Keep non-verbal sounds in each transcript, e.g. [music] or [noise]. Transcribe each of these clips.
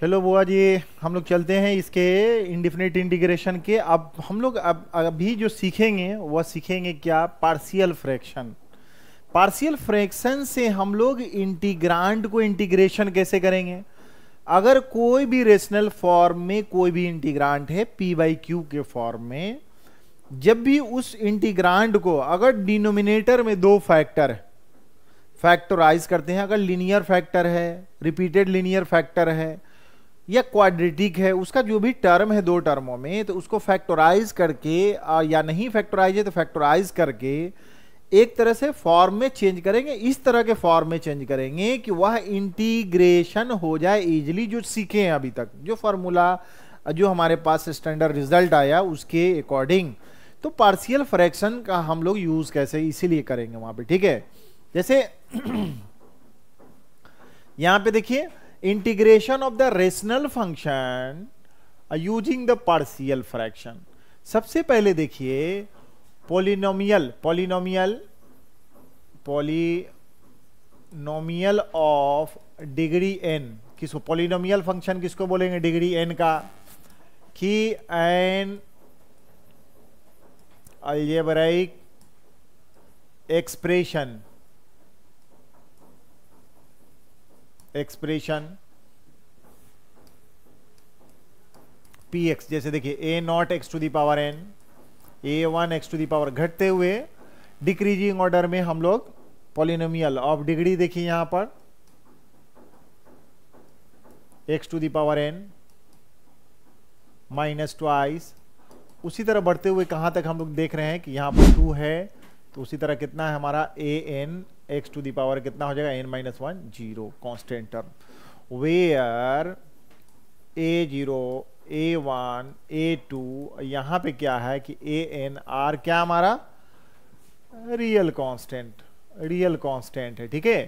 Hello बुआ जी हम लोग चलते हैं इसके इंडिफिनिट इंटीग्रेशन के अब हम लोग अब अभी जो सीखेंगे वह सीखेंगे क्या पार्शियल फ्रैक्शन पार्शियल फ्रैक्शन से हम लोग इंटीग्रांड को इंटीग्रेशन कैसे करेंगे अगर कोई भी रेशनल फॉर्म में कोई भी इंटीग्रांट है पी बाई क्यू के फॉर्म में जब भी उस इंटीग्रांड को अगर डिनोमिनेटर में दो फैक्टर फैक्टराइज करते हैं अगर लीनियर फैक्टर है रिपीटेड लीनियर फैक्टर है या क्वाड्रेटिक है उसका जो भी टर्म है दो टर्मों में तो उसको फैक्टोराइज करके या नहीं फैक्टोराइज है तो फैक्टोराइज करके एक तरह से फॉर्म में चेंज करेंगे इस तरह के फॉर्म में चेंज करेंगे कि वह इंटीग्रेशन हो जाए इजिली जो सीखे हैं अभी तक जो फॉर्मूला जो हमारे पास स्टैंडर्ड रिजल्ट आया उसके अकॉर्डिंग तो पार्शियल फ्रैक्शन का हम लोग यूज़ कैसे इसीलिए करेंगे वहां पे ठीक है जैसे [clears throat] यहां पे देखिए integration of the rational function using the partial fraction सबसे पहले देखिए polynomial polynomial polynomial of degree n किसको पोलिनोमियल फंक्शन किसको बोलेंगे डिग्री एन का कि an algebraic expression expression p x जैसे देखिए a naught x to the power n a one x to the power घटते हुए डिक्रीजिंग ऑर्डर में हम लोग पॉलिनोमियल ऑफ डिग्री देखिए यहां पर x to the power n minus two आइस उसी तरह बढ़ते हुए कहां तक हम लोग देख रहे हैं कि यहां पर टू है तो उसी तरह कितना है हमारा a n x to the power कितना हो जाएगा n minus one zero constant term where a zero a one a two यहां पे क्या है कि ए एन आर क्या हमारा रियल कांस्टेंट रियल कांस्टेंट है ठीक है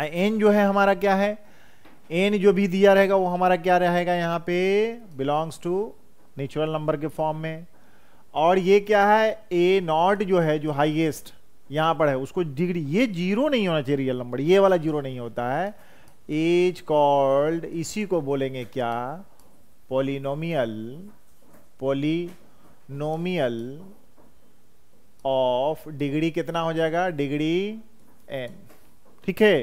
आई [clears throat] एन जो है हमारा क्या है एन जो भी दिया रहेगा वो हमारा क्या रहेगा यहाँ पे बिलोंग्स टू नेचुरल नंबर के फॉर्म में और ये क्या है ए नॉट जो है जो हाईएस्ट यहां पर है उसको डिग्री ये जीरो नहीं होना चाहिए रियल नंबर ये वाला जीरो नहीं होता है एज कॉल्ड इसी को बोलेंगे क्या पोलिनोमियल पोलिनोमियल ऑफ डिग्री कितना हो जाएगा डिग्री एन ठीक है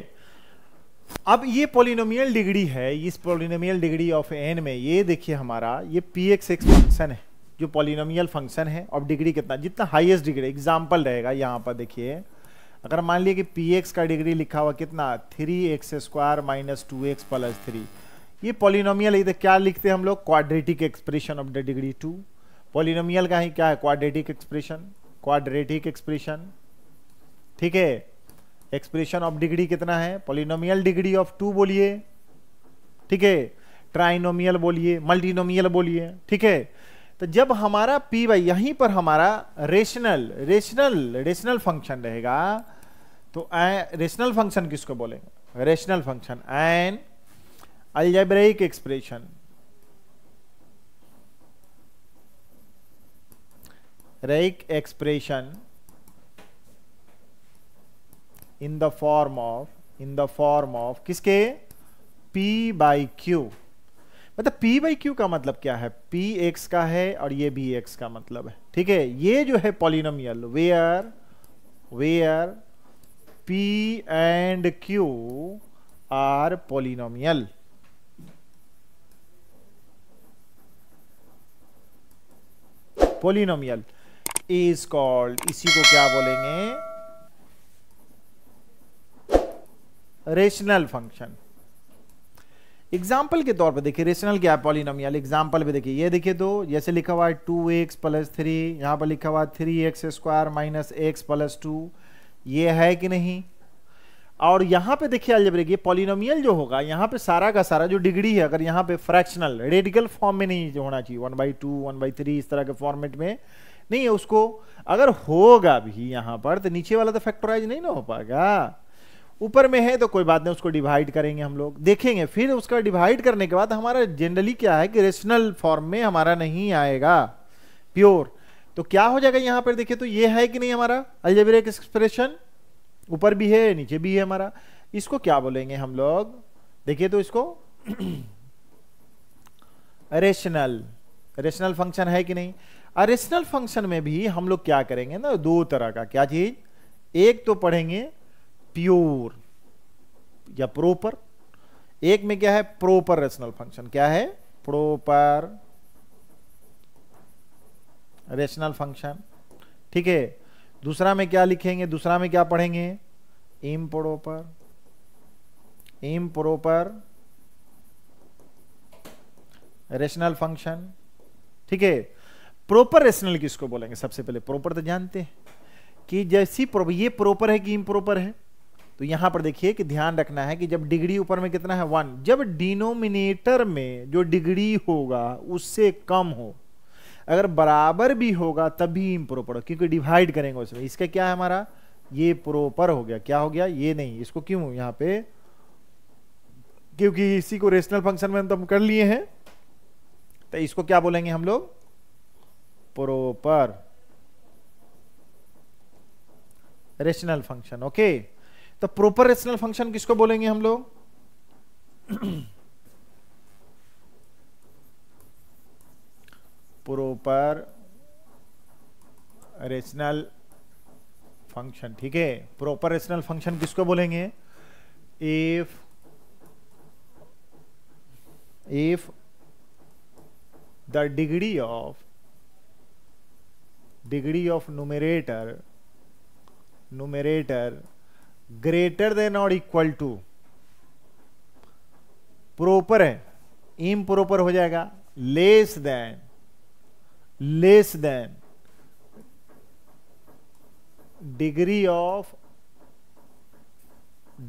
अब ये पोलिनोमियल डिग्री है इस पोलिनोमियल डिग्री ऑफ एन में ये देखिए हमारा ये पी एक्स एक्स फंक्शन है जो पॉलिनोमियल फंक्शन है और डिग्री कितना जितना हाईएस्ट डिग्री एग्जाम्पल रहेगा यहाँ पर देखिए अगर मान लिया कि पी एक्स का डिग्री लिखा हुआ कितना three x square minus two x plus three ये पॉलिनोमियल इधर क्या लिखते हैं हम लोग quadratic expression of the degree two polynomial का ही क्या है क्वाड्रेटिक एक्सप्रेशन क्वाड्रेटिक एक्सप्रेशन ठीक है एक्सप्रेशन ऑफ डिग्री कितना है पॉलिनोमियल डिग्री ऑफ टू बोलिए ठीक है ट्राइनोमियल बोलिए मल्टीनोमियल बोलिए ठीक है तो जब हमारा पी वाई यहीं पर हमारा रेशनल रेशनल रेशनल फंक्शन रहेगा तो रेशनल फंक्शन किसको बोलेंगे rational function an algebraic expression रेक expression in the form of in the form of किसके पी बाई क्यू मतलब पी बाई क्यू का मतलब क्या है पी एक्स का है और ये भी एक्स का मतलब है ठीक है ये जो है polynomial where where p and q are polynomial polynomial is called इसी को क्या बोलेंगे रेशनल फंक्शन एग्जाम्पल के तौर पर देखिए रेशनल क्या है पॉलिनोमियल एग्जाम्पल पे देखिए ये देखिए दो तो, जैसे लिखा हुआ है टू एक्स प्लस थ्री यहाँ पर लिखा हुआ है three x square minus x plus two ये है कि नहीं और यहाँ पे देखिए अल्जब्रिक ये पॉलिनोमियल जो होगा यहाँ पे सारा का सारा जो डिग्री है अगर यहाँ पे फ्रैक्शनल रेडिकल फॉर्म में नहीं होना चाहिए one by two one by three इस तरह के फॉर्मेट में नहीं है उसको अगर होगा भी यहाँ पर तो नीचे वाला तो फैक्टराइज नहीं ना हो पाएगा ऊपर में है तो कोई बात नहीं उसको डिवाइड करेंगे हम लोग देखेंगे फिर उसका डिवाइड करने के बाद हमारा जनरली क्या है कि रेशनल फॉर्म में हमारा नहीं आएगा प्योर तो क्या हो जाएगा यहाँ पर देखिए तो ये है कि नहीं हमारा अल्जेबरिक एक्सप्रेशन ऊपर भी है नीचे भी है हमारा इसको क्या बोलेंगे हम लोग देखिए तो इसको रेशनल रेशनल फंक्शन है कि नहीं अरेशनल फंक्शन में भी हम लोग क्या करेंगे ना दो तरह का क्या चीज एक तो पढ़ेंगे प्योर या प्रोपर एक में क्या है प्रोपर रेशनल फंक्शन क्या है प्रोपर रेशनल फंक्शन ठीक है दूसरा में क्या लिखेंगे दूसरा में क्या पढ़ेंगे इम प्रोपर इम प्रोपर रेशनल फंक्शन ठीक है प्रोपर रेशनल किसको बोलेंगे सबसे पहले प्रोपर तो जानते हैं कि जैसी ये प्रॉपर है कि प्रोपर है तो यहां पर देखिए कि ध्यान रखना है कि जब डिग्री ऊपर में कितना है वन जब डिनोमिनेटर में जो डिग्री होगा उससे कम हो अगर बराबर भी होगा तभी इम्प्रोपर क्योंकि डिवाइड करेंगे उसमें इसका क्या है हमारा ये प्रोपर हो गया क्या हो गया ये नहीं इसको क्यों यहां पे क्योंकि इसी को रेशनल फंक्शन में तो हम कर लिए हैं तो इसको क्या बोलेंगे हम लोग proper rational function okay okay? तो प्रोपर रेशनल फंक्शन किसको बोलेंगे हम लोग प्रोपर रेशनल फंक्शन ठीक है प्रोपर रेशनल फंक्शन किसको बोलेंगे if if the degree of degree of numerator numerator greater than और इक्वल टू प्रोपर है इम प्रोपर हो जाएगा less than less than degree of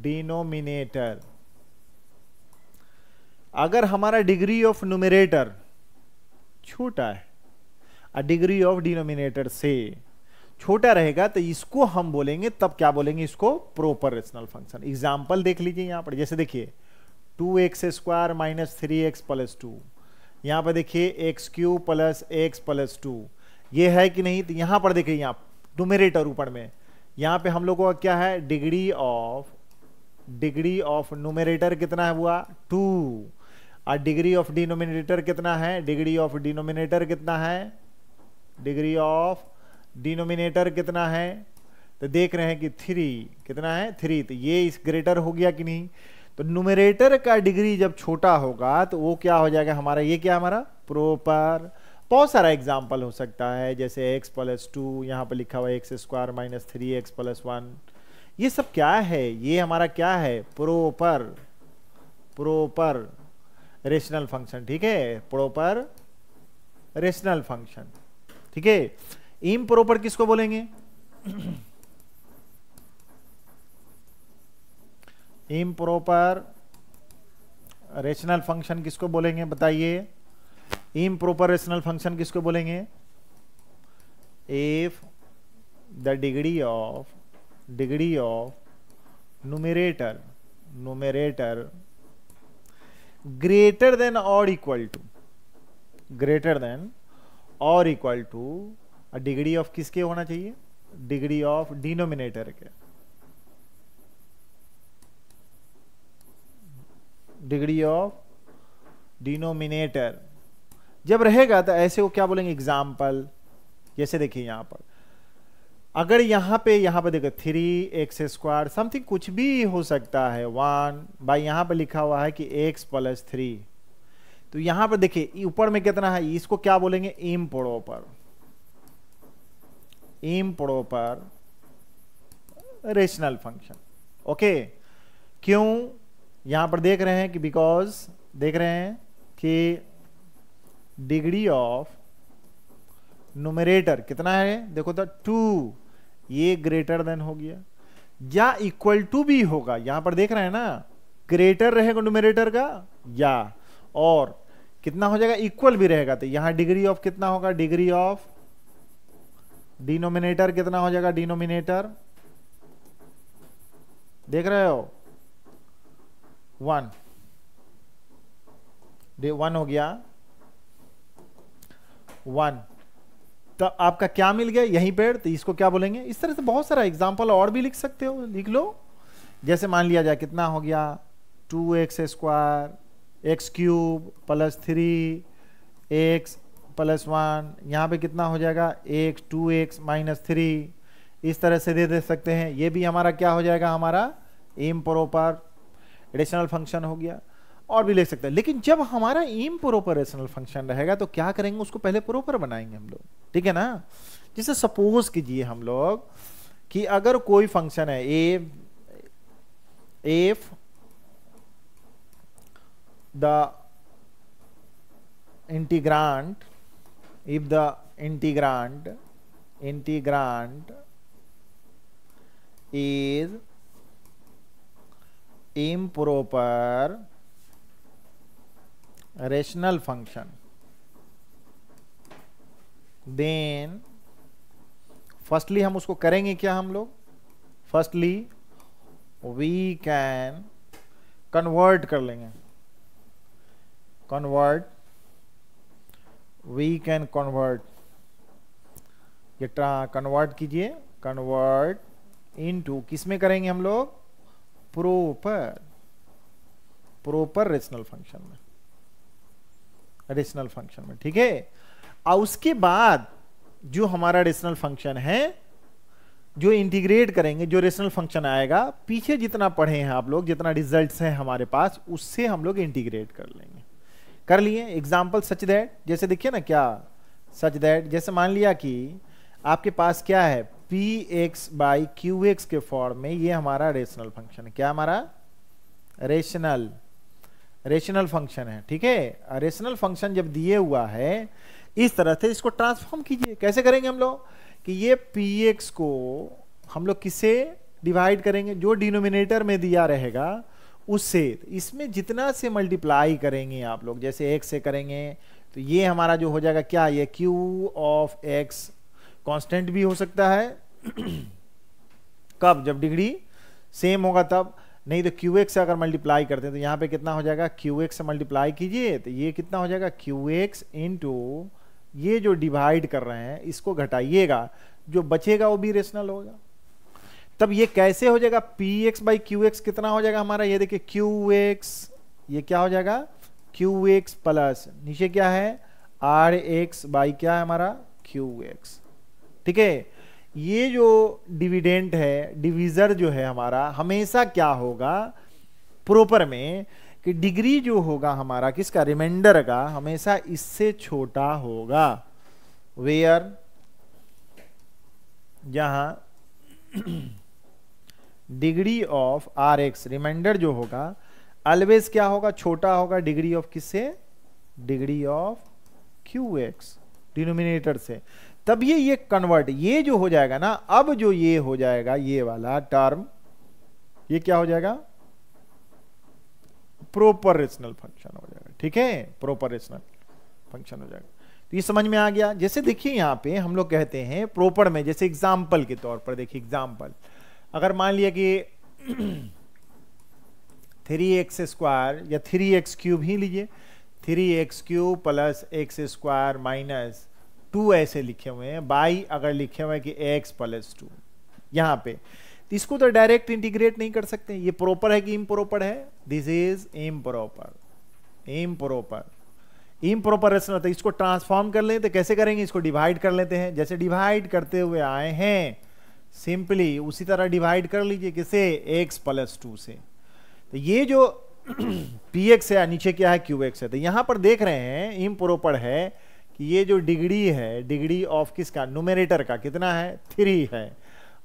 denominator अगर हमारा डिग्री ऑफ नोमिनेटर छोटा है डिग्री ऑफ डिनोमिनेटर से छोटा रहेगा तो इसको हम बोलेंगे तब क्या बोलेंगे इसको प्रोपर रेशनल फंक्शन एग्जाम्पल देख लीजिए यहाँ पर जैसे देखिए two x square minus three x plus two यहाँ पर देखिए x cube plus x plus two ये है कि नहीं तो यहाँ पर देखिए यहाँ डोमेरेटर ऊपर में यहाँ पे हम लोगों का क्या है degree of degree of numerator कितना है हुआ टू और डिग्री ऑफ डिनोमिनेटर कितना है डिग्री ऑफ डिनोमिनेटर कितना है डिग्री ऑफ डिनोमिनेटर कितना है तो देख रहे हैं कि थ्री कितना है थ्री तो ये इस ग्रेटर हो गया कि नहीं तो नुमरेटर का डिग्री जब छोटा होगा तो वो क्या हो जाएगा हमारा ये क्या हमारा प्रोपर बहुत सारा एग्जाम्पल हो सकता है जैसे एक्स प्लस टू यहाँ पर लिखा हुआ x square minus three x plus one ये सब क्या है ये हमारा क्या है प्रोपर प्रोपर रेशनल फंक्शन ठीक है प्रोपर रेशनल फंक्शन ठीक है इम प्रॉपर किसको बोलेंगे इम प्रोपर रेशनल फंक्शन किसको बोलेंगे बताइए इम प्रोपर रेशनल फंक्शन किसको बोलेंगे if the degree of degree of numerator numerator greater than और इक्वल टू ग्रेटर देन और इक्वल टू डिग्री ऑफ किसके होना चाहिए डिग्री ऑफ डिनोमिनेटर के डिग्री ऑफ डिनोमिनेटर जब रहेगा तो ऐसे वो क्या बोलेंगे एग्जाम्पल जैसे देखिए यहां पर अगर यहां पे यहां पर देखो थ्री एक्स स्क्वायर समथिंग कुछ भी हो सकता है वन बाई यहां पर लिखा हुआ है कि एक्स प्लस थ्री तो यहां पर देखिए ऊपर में कितना है इसको क्या बोलेंगे improper improper rational function okay क्यों यहां पर देख रहे हैं कि बिकॉज देख रहे हैं कि डिग्री ऑफ नोमरेटर कितना है देखो तो टू ये ग्रेटर देन हो गया या इक्वल टू भी होगा यहां पर देख रहे हैं ना ग्रेटर रहेगा नोमरेटर का या और कितना हो जाएगा इक्वल भी रहेगा तो यहां डिग्री ऑफ कितना होगा डिग्री ऑफ डिनोमिनेटर कितना हो जाएगा डिनोमिनेटर देख रहे हो वन वन हो गया वन तो आपका क्या मिल गया यहीं पेड़ तो इसको क्या बोलेंगे इस तरह से बहुत सारा एग्जाम्पल और भी लिख सकते हो लिख लो जैसे मान लिया जाए कितना हो गया two x square x cube plus three x plus one यहाँ पर कितना हो जाएगा x two x minus three इस तरह से दे दे सकते हैं ये भी हमारा क्या हो जाएगा हमारा एम प्रोपर एडिशनल फंक्शन हो गया और भी ले सकते हैं लेकिन जब हमारा एम प्रोपर एडिशनल फंक्शन रहेगा तो क्या करेंगे उसको पहले प्रोपर बनाएंगे हम लोग ठीक है ना जैसे सपोज कीजिए हम लोग कि अगर कोई फंक्शन है if the integrand if the integrand integrand is improper rational function then firstly hum usko karenge kya hum log firstly we can convert kar lenge convert we can convert ये convert कीजिए convert into किस में करेंगे हम लोग proper proper rational function में rational function में ठीक है और उसके बाद जो हमारा रेशनल फंक्शन है जो इंटीग्रेट करेंगे जो रेशनल फंक्शन आएगा पीछे जितना पढ़े हैं आप लोग जितना रिजल्ट्स हैं हमारे पास उससे हम लोग इंटीग्रेट कर लेंगे कर लिए एग्जाम्पल सच दैट जैसे देखिए ना क्या सच दैट जैसे मान लिया कि आपके पास क्या है p x by q x के फॉर्म में ये हमारा रेशनल फंक्शन है क्या हमारा रेशनल रेशनल फंक्शन है ठीक है रेशनल फंक्शन जब दिए हुआ है इस तरह से इसको ट्रांसफॉर्म कीजिए कैसे करेंगे हम लोग कि ये पी एक्स को हम लोग किसे डिवाइड करेंगे जो डिनोमिनेटर में दिया रहेगा उससे इसमें जितना से मल्टीप्लाई करेंगे आप लोग जैसे एक्स से करेंगे तो ये हमारा जो हो जाएगा क्या ये क्यू ऑफ एक्स कांस्टेंट भी हो सकता है [clears throat] कब जब डिग्री सेम होगा तब नहीं तो क्यू एक्स से अगर मल्टीप्लाई करते हैं तो यहाँ पे कितना हो जाएगा क्यू एक्स से मल्टीप्लाई कीजिए तो ये कितना हो जाएगा क्यू एक्स टू ये जो डिवाइड कर रहे हैं इसको घटाइएगा जो बचेगा वो भी रेशनल होगा तब ये कैसे हो जाएगा p x by q x कितना हो जाएगा हमारा ये देखिए क्यू एक्स ये क्या हो जाएगा क्यू एक्स प्लस नीचे क्या है आर एक्स बाई क्या है हमारा क्यू एक्स ठीक है ये जो डिविडेंट है डिविजर जो है हमारा हमेशा क्या होगा प्रोपर में कि डिग्री जो होगा हमारा किसका रिमाइंडर का हमेशा इससे छोटा होगा वेयर जहां degree of r x remainder जो होगा ऑलवेज क्या होगा छोटा होगा डिग्री ऑफ किससे degree of q x denominator से तब ये ये कन्वर्ट ये जो हो जाएगा ना अब जो ये हो जाएगा ये वाला टर्म ये क्या हो जाएगा प्रोपर रेशनल फंक्शन हो जाएगा ठीक है प्रोपर रेशनल फंक्शन हो जाएगा तो ये समझ में आ गया जैसे देखिए यहां पे हम लोग कहते हैं प्रोपर में जैसे एग्जाम्पल के तौर पर देखिए एग्जाम्पल अगर मान लिया कि [clears throat] थ्री एक्स स्क्वायर या थ्री एक्स क्यूब ही लीजिए three x cube plus x square minus two ऐसे लिखे हुए हैं बाई अगर लिखे हुए हैं कि एक्स प्लस टू यहाँ पे तो इसको तो डायरेक्ट इंटीग्रेट नहीं कर सकते ये प्रॉपर है कि इम प्रॉपर है this is improper improper improper रचना होता है इसको ट्रांसफॉर्म कर लेते तो कैसे करेंगे इसको डिवाइड कर लेते हैं जैसे डिवाइड करते हुए आए हैं सिंपली उसी तरह डिवाइड कर लीजिए किसे एक्स प्लस टू से तो ये जो पी [clears throat] एक्स है नीचे क्या है क्यू एक्स है तो यहाँ पर देख रहे हैं प्रोपर है कि ये जो डिग्री है डिग्री ऑफ किसका नोमिनेटर का कितना है थ्री है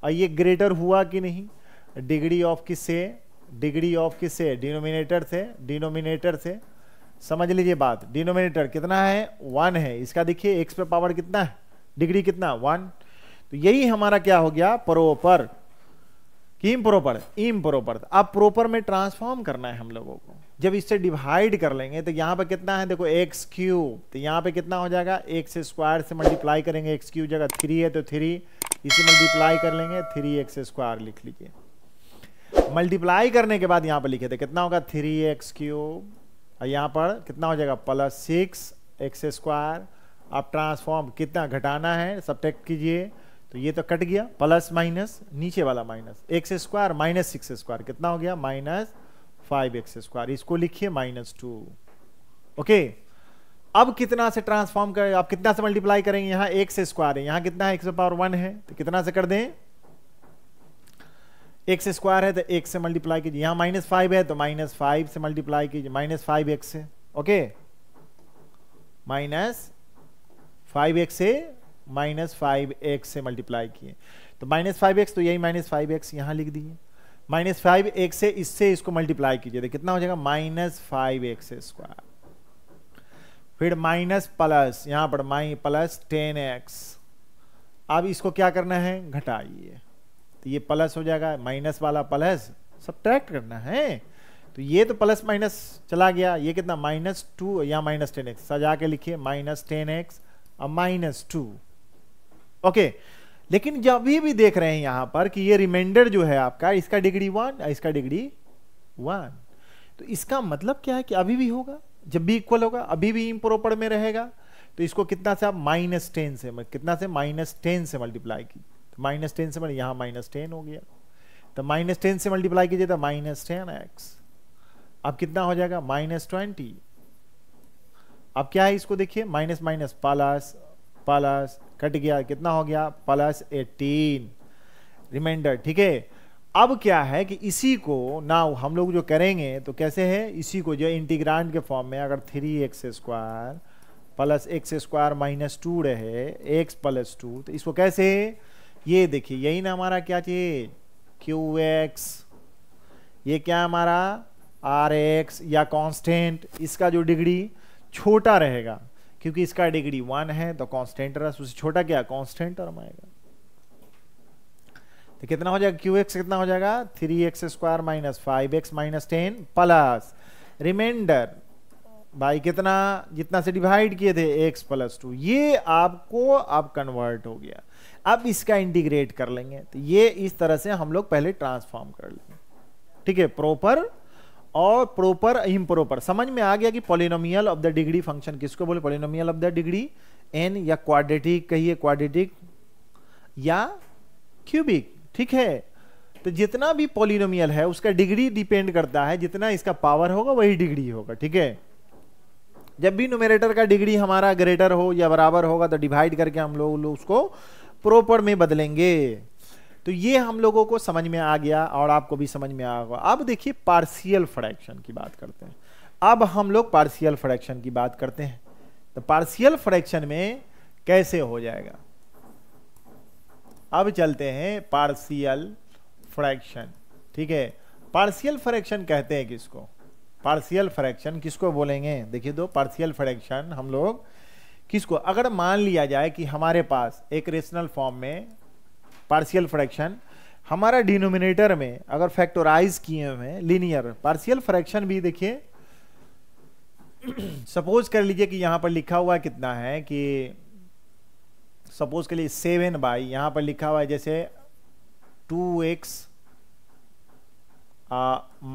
और ये ग्रेटर हुआ कि नहीं डिग्री ऑफ किससे डिग्री ऑफ किससे डिनोमिनेटर से डिनोमिनेटर से समझ लीजिए बात डिनोमिनेटर कितना है वन है इसका देखिए एक्स पे पावर कितना है डिग्री कितना वन तो यही हमारा क्या हो गया परोपर प्रोपर इम प्रोपर अब प्रोपर में ट्रांसफॉर्म करना है हम लोगों को जब इससे डिवाइड कर लेंगे तो यहां पर कितना है देखो एक्स क्यूब तो यहां तो पर कितना हो जाएगा एक्स स्क्वायर से मल्टीप्लाई करेंगे एक्स क्यूब जगह थ्री है तो थ्री इसे मल्टीप्लाई कर लेंगे थ्री एक्स स्क्वायर लिख लीजिए मल्टीप्लाई करने के बाद यहां पर लिखे थे कितना होगा थ्री एक्स क्यूब और यहां पर कितना हो जाएगा प्लस सिक्स एक्स स्क्वायर अब ट्रांसफॉर्म कितना घटाना है सब कीजिए तो ये तो कट गया प्लस माइनस नीचे वाला minus x square minus six square कितना हो गया माइनस फाइव एक्स स्क्वायर इसको लिखिए माइनस टू ओके अब कितना से ट्रांसफॉर्म करें आप कितना से मल्टीप्लाई करेंगे यहां एक्स स्क्वायर है यहां कितना है एक्स पावर वन है तो कितना से कर दें एक्स स्क्वायर है तो एक से मल्टीप्लाई कीजिए यहां माइनस फाइव है तो माइनस फाइव से मल्टीप्लाई कीजिए माइनस फाइव एक्स है ओके माइनस फाइव एक्स है माइनस फाइव एक्स से मल्टीप्लाई किए तो माइनस फाइव एक्स तो यही माइनस फाइव एक्स यहाँ लिख दिए माइनस फाइव एक्स से इससे इसको मल्टीप्लाई कीजिए तो कितना हो जाएगा माइनस फाइव एक्स स्क्वायर फिर माइनस प्लस यहाँ पर माइ प्लस टेन एक्स अब इसको क्या करना है घटाइए तो ये प्लस हो जाएगा माइनस वाला प्लस सब्ट्रैक्ट करना है तो ये तो प्लस माइनस चला गया ये कितना माइनस टू या माइनस टेन एक्स सजा के लिखिए माइनस टेन एक्स और माइनस टू ओके लेकिन जब भी, भी देख रहे हैं यहां पर कि ये रिमाइंडर जो है आपका इसका डिग्री वन इसका डिग्री वन तो इसका मतलब क्या है कि अभी भी होगा जब भी इक्वल होगा अभी भी इम्प्रोपर में रहेगा तो इसको कितना से आप माइनस टेन से कितना से माइनस टेन से मल्टीप्लाई की माइनस तो टेन से यहां माइनस टेन हो गया तो माइनस टेन से मल्टीप्लाई कीजिए तो माइनस टेन एक्स अब कितना हो जाएगा माइनस ट्वेंटी अब क्या है इसको देखिए minus minus plus plus cut गया कितना हो गया प्लस एटीन रिमाइंडर ठीक है अब क्या है कि इसी को ना हम लोग जो करेंगे तो कैसे है इसी को जो इंटीग्रांड के फॉर्म में अगर three x square plus x square minus two रहे एक्स प्लस टू तो इसको कैसे है ये देखिए यही ना हमारा क्या चाहिए क्यू एक्स ये क्या हमारा आर एक्स या कॉन्स्टेंट इसका जो डिग्री छोटा रहेगा क्योंकि इसका डिग्री वन है तो कॉन्स्टेंट रस उसे छोटा क्या कॉन्स्टेंट टर्म आएगा तो कितना हो जाएगा क्यू एक्स कितना हो जाएगा three x square minus five x minus ten plus remainder भाई कितना जितना से डिवाइड किए थे एक्स प्लस टू ये आपको अब कन्वर्ट हो गया अब इसका इंटीग्रेट कर लेंगे तो ये इस तरह से हम लोग पहले ट्रांसफॉर्म कर लेंगे ठीक है प्रॉपर और प्रोपर इम्प्रोपर समझ में आ गया कि polynomial of the degree function किसको बोले polynomial of the degree n या क्वाड्रेटिक कहिए क्वाड्रेटिक या क्यूबिक ठीक है तो जितना भी पॉलिनोमियल है उसका डिग्री डिपेंड करता है जितना इसका पावर होगा वही डिग्री होगा ठीक है जब भी नोमिनेटर का डिग्री हमारा ग्रेटर हो या बराबर होगा तो डिवाइड करके हम लोग लो उसको प्रोपर में बदलेंगे तो ये हम लोगों को समझ में आ गया और आपको भी समझ में आ गया अब देखिए पार्शियल फ्रैक्शन की बात करते हैं अब हम लोग पार्शियल फ्रैक्शन की बात करते हैं तो पार्शियल फ्रैक्शन में कैसे हो जाएगा अब चलते हैं पार्शियल फ्रैक्शन ठीक है पार्शियल फ्रैक्शन कहते हैं किसको पार्शियल फ्रैक्शन किसको बोलेंगे देखिए दो पार्शियल फ्रैक्शन हम लोग किसको अगर मान लिया जाए कि हमारे पास एक रेशनल फॉर्म में पार्शियल फ्रैक्शन हमारा डिनोमिनेटर में अगर फैक्टोराइज किए हुए हैं लीनियर पार्शियल फ्रैक्शन भी देखिए सपोज कर लीजिए कि यहां पर लिखा हुआ कितना है कि सपोज के लिए सेवन बाई यहां पर लिखा हुआ है जैसे टू एक्स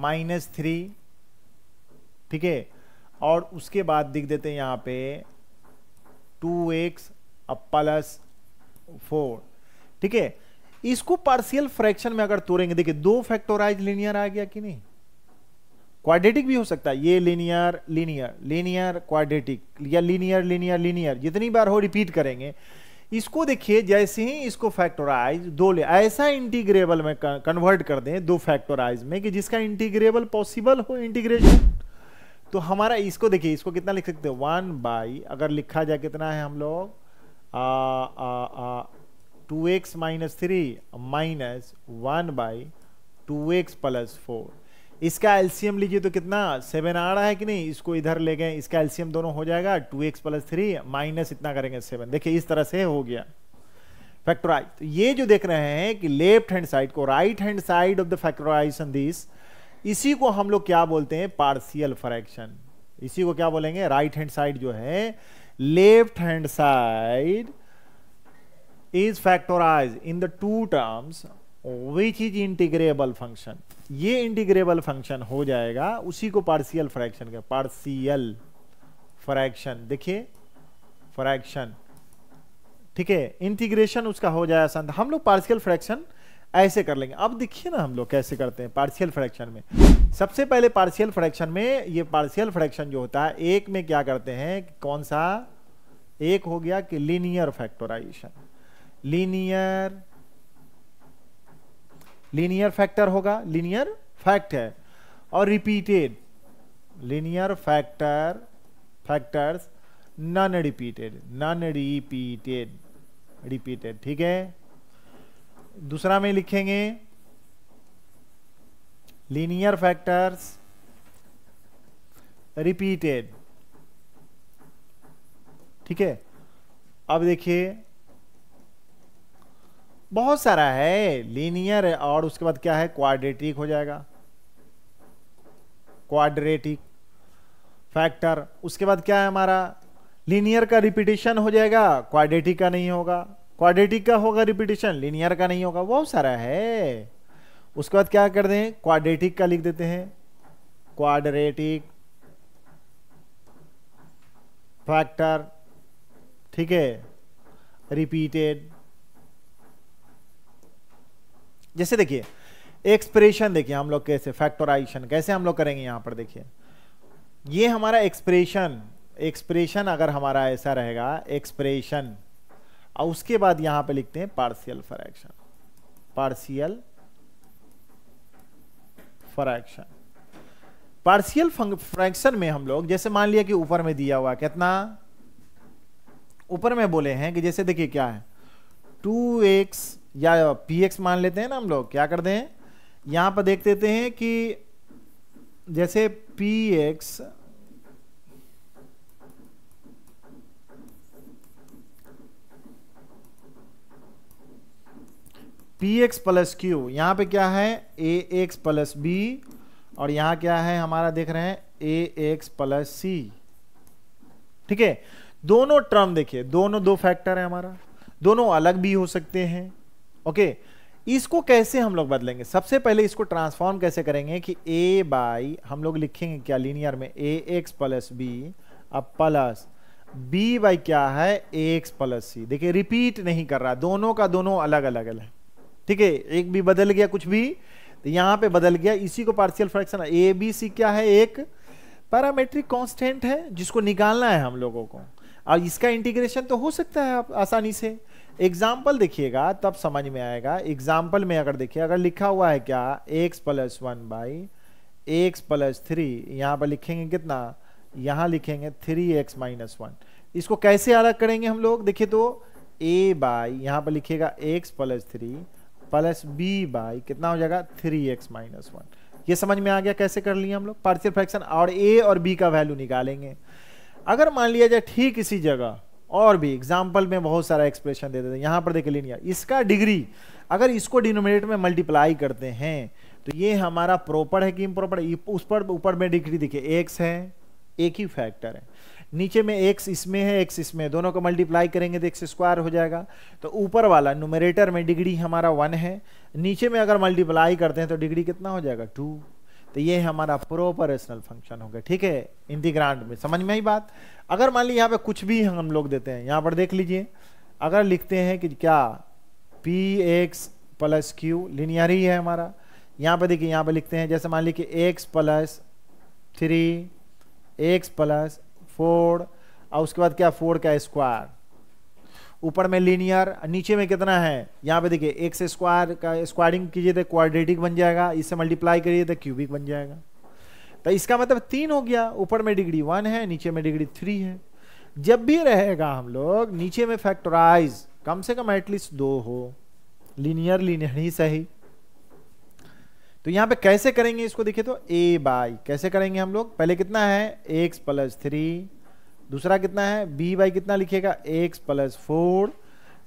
माइनस थ्री ठीक है और उसके बाद दिख देते हैं यहां पे टू एक्स प्लस फोर ठीक है इसको पार्शियल फ्रैक्शन में अगर तोड़ेंगे देखिए दो फैक्टोराइज लीनियर आ गया कि नहीं क्वाड्रेटिक भी हो सकता है ये लीनियर लीनियर लीनियर क्वाड्रेटिक या लीनियर लीनियर लीनियर जितनी बार हो रिपीट करेंगे इसको देखिए जैसे ही इसको फैक्टोराइज दो ले ऐसा इंटीग्रेबल में कन्वर्ट कर दें दो फैक्टोराइज में कि जिसका इंटीग्रेबल पॉसिबल हो इंटीग्रेशन तो हमारा इसको देखिए इसको कितना लिख सकते हैं वन बाई अगर लिखा जाए कितना है हम लोग two x minus three minus one by two x plus four इसका एल्सियम लीजिए तो कितना सेवन आ रहा है कि नहीं इसको इधर ले गए इसका एल्सियम दोनों हो जाएगा two x plus three minus इतना करेंगे सेवन देखिए इस तरह से हो गया फैक्टोराइज तो ये जो देख रहे हैं कि लेफ्ट हैंड साइड को right hand side of the factorization this इसी को हम लोग क्या बोलते हैं पार्शियल फ्रैक्शन इसी को क्या बोलेंगे राइट हैंड साइड जो है left hand side is factorized in the two terms which is integrable function ये integrable function हो जाएगा उसी को partial fraction का partial fraction देखिए fraction ठीक है इंटीग्रेशन उसका हो जाए आसान हम लोग पार्शियल फ्रैक्शन ऐसे कर लेंगे अब देखिए ना हम लोग कैसे करते हैं पार्शियल फ्रैक्शन में सबसे पहले पार्शियल फ्रैक्शन में ये पार्शियल फ्रैक्शन जो होता है एक में क्या करते हैं कौन सा एक हो गया कि linear factorization linear linear factor होगा लीनियर फैक्ट है और repeated linear factor factors non repeated non repeated repeated ठीक है दूसरा में लिखेंगे लीनियर फैक्टर्स रिपीटेड ठीक है अब देखिए बहुत सारा है लीनियर और उसके बाद क्या है क्वाड्रेटिक हो जाएगा क्वाड्रेटिक फैक्टर उसके बाद क्या है हमारा लीनियर का रिपीटेशन हो जाएगा क्वाड्रेटिक का नहीं होगा क्वाड्रेटिक का होगा रिपीटेशन लीनियर का नहीं होगा बहुत सारा है उसके बाद क्या कर दें क्वाड्रेटिक का लिख देते हैं क्वाड्रेटिक फैक्टर ठीक है रिपीटेड जैसे देखिए एक्सप्रेशन देखिए हम लोग कैसे फैक्टोराइजेशन कैसे हम लोग करेंगे यहां पर देखिए ये हमारा एक्सप्रेशन एक्सप्रेशन अगर हमारा ऐसा रहेगा एक्सप्रेशन और उसके बाद यहां पे लिखते हैं partial fraction partial fraction partial fraction में हम लोग जैसे मान लिया कि ऊपर में दिया हुआ कितना ऊपर में बोले हैं कि जैसे देखिए क्या है टू एक्स या पी एक्स मान लेते हैं ना हम लोग क्या करते हैं यहाँ पर देख देते हैं कि जैसे p x p x plus q यहाँ पर क्या है ए एक्स प्लस बी और यहाँ क्या है हमारा देख रहे हैं ए एक्स प्लस सी ठीक है दोनों टर्म देखिए दोनों दो फैक्टर है हमारा दोनों अलग भी हो सकते हैं ओके इसको कैसे हम लोग बदलेंगे सबसे पहले इसको ट्रांसफॉर्म कैसे करेंगे कि ए बाई हम लोग लिखेंगे क्या लीनियर में ए एक्स प्लस बी अब प्लस बी बाई क्या है ए एक्स प्लस सी देखिए रिपीट नहीं कर रहा दोनों का दोनों अलग अलग अलग ठीक है एक भी बदल गया कुछ भी तो यहां पे बदल गया इसी को partial fraction A B C क्या है एक पैरामेट्रिक कांस्टेंट है जिसको निकालना है हम लोगों को और इसका इंटीग्रेशन तो हो सकता है आप आसानी से एग्जाम्पल देखिएगा तब समझ में आएगा एग्जाम्पल में अगर देखिए अगर लिखा हुआ है क्या x plus one by x plus three यहाँ पर लिखेंगे कितना यहाँ लिखेंगे थ्री एक्स माइनस वन इसको कैसे अलग करेंगे हम लोग देखिए तो ए बाई यहाँ पर लिखिएगा x plus three plus B by कितना हो जाएगा थ्री एक्स माइनस वन ये समझ में आ गया कैसे कर लिए हम लोग पार्शियल फ्रैक्शन और ए और बी का वैल्यू निकालेंगे अगर मान लिया जाए ठीक इसी जगह और भी एग्जाम्पल में बहुत सारा एक्सप्रेशन दे देते हैं यहाँ पर देखे लीनियर इसका डिग्री अगर इसको डिनोमिनेटर में मल्टीप्लाई करते हैं तो ये हमारा प्रॉपर है कि इम्प्रॉपर उस पर ऊपर में डिग्री देखिए एक्स है एक ही फैक्टर है नीचे में एक्स इसमें है एक्स इसमें दोनों को मल्टीप्लाई करेंगे तो एक्स स्क्वायर हो जाएगा तो ऊपर वाला नोमरेटर में डिग्री हमारा वन है नीचे में अगर मल्टीप्लाई करते हैं तो डिग्री कितना हो जाएगा टू तो ये हमारा प्रोपरेशनल फंक्शन हो गया ठीक है इंटीग्रांड में समझ में आई बात अगर मान लीजिए यहाँ पे कुछ भी हम लोग देते हैं यहाँ पर देख लीजिए अगर लिखते हैं कि क्या p x plus q linear ही है हमारा यहाँ पे देखिए यहाँ पे लिखते हैं जैसे मान लीजिए x plus three x plus four और उसके बाद क्या फोर का स्क्वायर ऊपर में लीनियर नीचे में कितना है यहाँ पे देखिए एक से स्क्वायर का स्क्वायरिंग कीजिए तो क्वाड्रेटिक बन जाएगा इससे मल्टीप्लाई करिए तो क्यूबिक बन जाएगा तो इसका मतलब तीन हो गया ऊपर में डिग्री वन है नीचे में डिग्री थ्री है जब भी रहेगा हम लोग नीचे में फैक्टराइज कम से कम एटलीस्ट दो हो लीनियर लीनियर ही सही तो यहाँ पे कैसे करेंगे इसको देखिए तो ए बाई कैसे करेंगे हम लोग पहले कितना है एक्स प्लस थ्री दूसरा कितना है बी बाई कितना लिखेगा एक्स प्लस फोर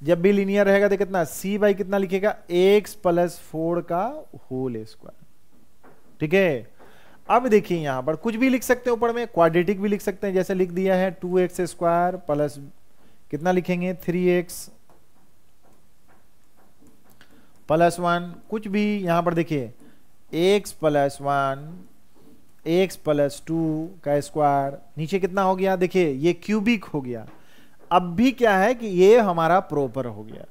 जब भी लीनियर रहेगा तो कितना सी बाई कितना लिखेगा एक्स प्लस फोर का होल स्क्वायर ठीक है अब देखिए यहां पर कुछ भी लिख सकते हैं ऊपर में क्वाड्रेटिक भी लिख सकते हैं जैसे लिख दिया है टू एक्स स्क्वायर प्लस कितना लिखेंगे थ्री एक्स प्लस वन कुछ भी यहां पर देखिए x plus one x plus two का स्क्वायर नीचे कितना हो गया देखिए ये क्यूबिक हो गया अब भी क्या है कि ये हमारा प्रॉपर हो गया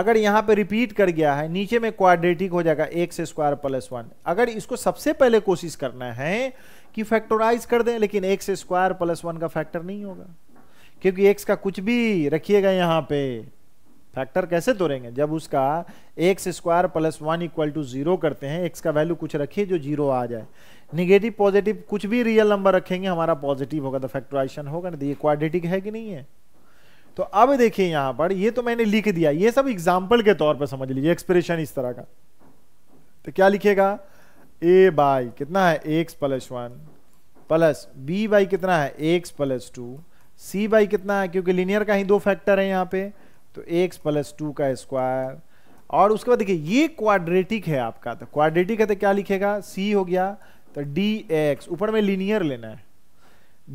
अगर यहाँ पे रिपीट कर गया है नीचे में क्वाड्रेटिक हो जाएगा एक्स स्क्वायर प्लस वन अगर इसको सबसे पहले कोशिश करना है कि फैक्टोराइज कर दें लेकिन एक्स स्क्वायर प्लस वन का फैक्टर नहीं होगा क्योंकि एक्स का कुछ भी रखिएगा यहाँ पे फैक्टर कैसे तोड़ेंगे जब उसका x square plus one equal to zero करते हैं एक्स का वैल्यू कुछ रखिए जो जीरो आ जाए निगेटिव पॉजिटिव कुछ भी रियल नंबर रखेंगे हमारा पॉजिटिव होगा तो फैक्टराइजेशन होगा ना तो ये क्वाड्रेटिक है कि नहीं है तो अब देखिए यहां पर ये तो मैंने लिख दिया ये सब एग्जाम्पल के तौर पर समझ लीजिए एक्सप्रेशन इस तरह का तो क्या लिखेगा ए बाई कितना है x plus one plus B by कितना है x plus two C by कितना है क्योंकि लीनियर का ही दो फैक्टर है यहाँ पे तो एक्स प्लस टू का स्क्वायर और उसके बाद देखिए ये क्वाड्रेटिक है आपका तो क्वाड्रेटिक है तो क्या लिखेगा सी हो गया तो डी एक्स ऊपर में लीनियर लेना है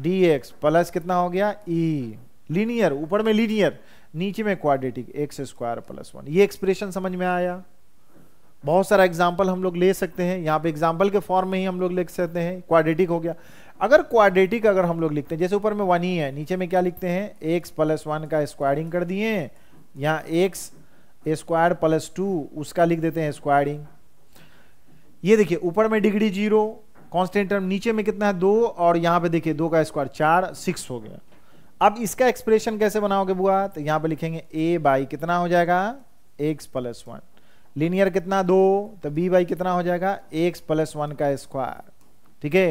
डी एक्स प्लस कितना हो गया ई e। लीनियर ऊपर में लीनियर नीचे में quadratic x square plus one ये एक्सप्रेशन समझ में आया बहुत सारा एग्जाम्पल हम लोग ले सकते हैं यहाँ पे एग्जाम्पल के फॉर्म में ही हम लोग लिख सकते हैं क्वाड्रेटिक हो गया अगर क्वाड्रेटिक अगर हम लोग लिखते हैं जैसे ऊपर में वन ही है नीचे में क्या लिखते हैं एक्स प्लस वन का स्क्वायरिंग कर दिए यहाँ एक्स स्क्वायर प्लस टू उसका लिख देते हैं स्क्वायरिंग ये देखिए ऊपर में डिग्री जीरो कॉन्स्टेंट टर्म नीचे में कितना है दो और यहाँ पे देखिए दो का स्क्वायर चार सिक्स हो गया अब इसका एक्सप्रेशन कैसे बनाओगे बुआ तो यहाँ पे लिखेंगे ए बाई कितना हो जाएगा एक्स प्लस वन लीनियर कितना दो तो बी बाई कितना हो जाएगा एक्स प्लस वन का स्क्वायर ठीक है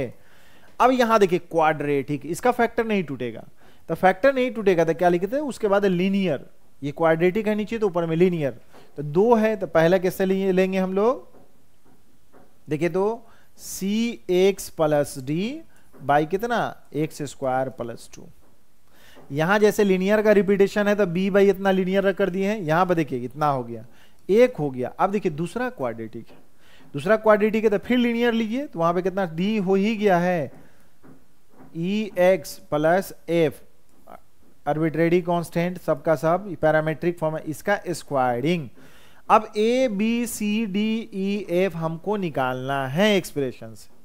अब यहाँ देखिए ठीक इसका फैक्टर नहीं टूटेगा तो फैक्टर नहीं टूटेगा तो क्या लिखते हैं उसके बाद लीनियर ये क्वाड्रेटिक है नीचे तो ऊपर में लीनियर तो दो है तो पहला कैसे लेंगे हम लोग देखिए तो C x plus D by कितना एक्स स्क्वायर प्लस टू यहां जैसे लीनियर का रिपीटेशन है तो बी बाई इतना लीनियर कर दिए हैं यहां पर देखिए इतना हो गया एक हो गया अब देखिए दूसरा क्वाड्रेटिक दूसरा क्वाड्रेटिक है तो फिर लीनियर लीजिए तो वहां पे कितना डी हो ही गया है E x plus F arbitrary constant सबका सब पैरामेट्रिक फॉर्म है इसका स्क्वायरिंग अब A B C D E F हमको निकालना है एक्सप्रेशन से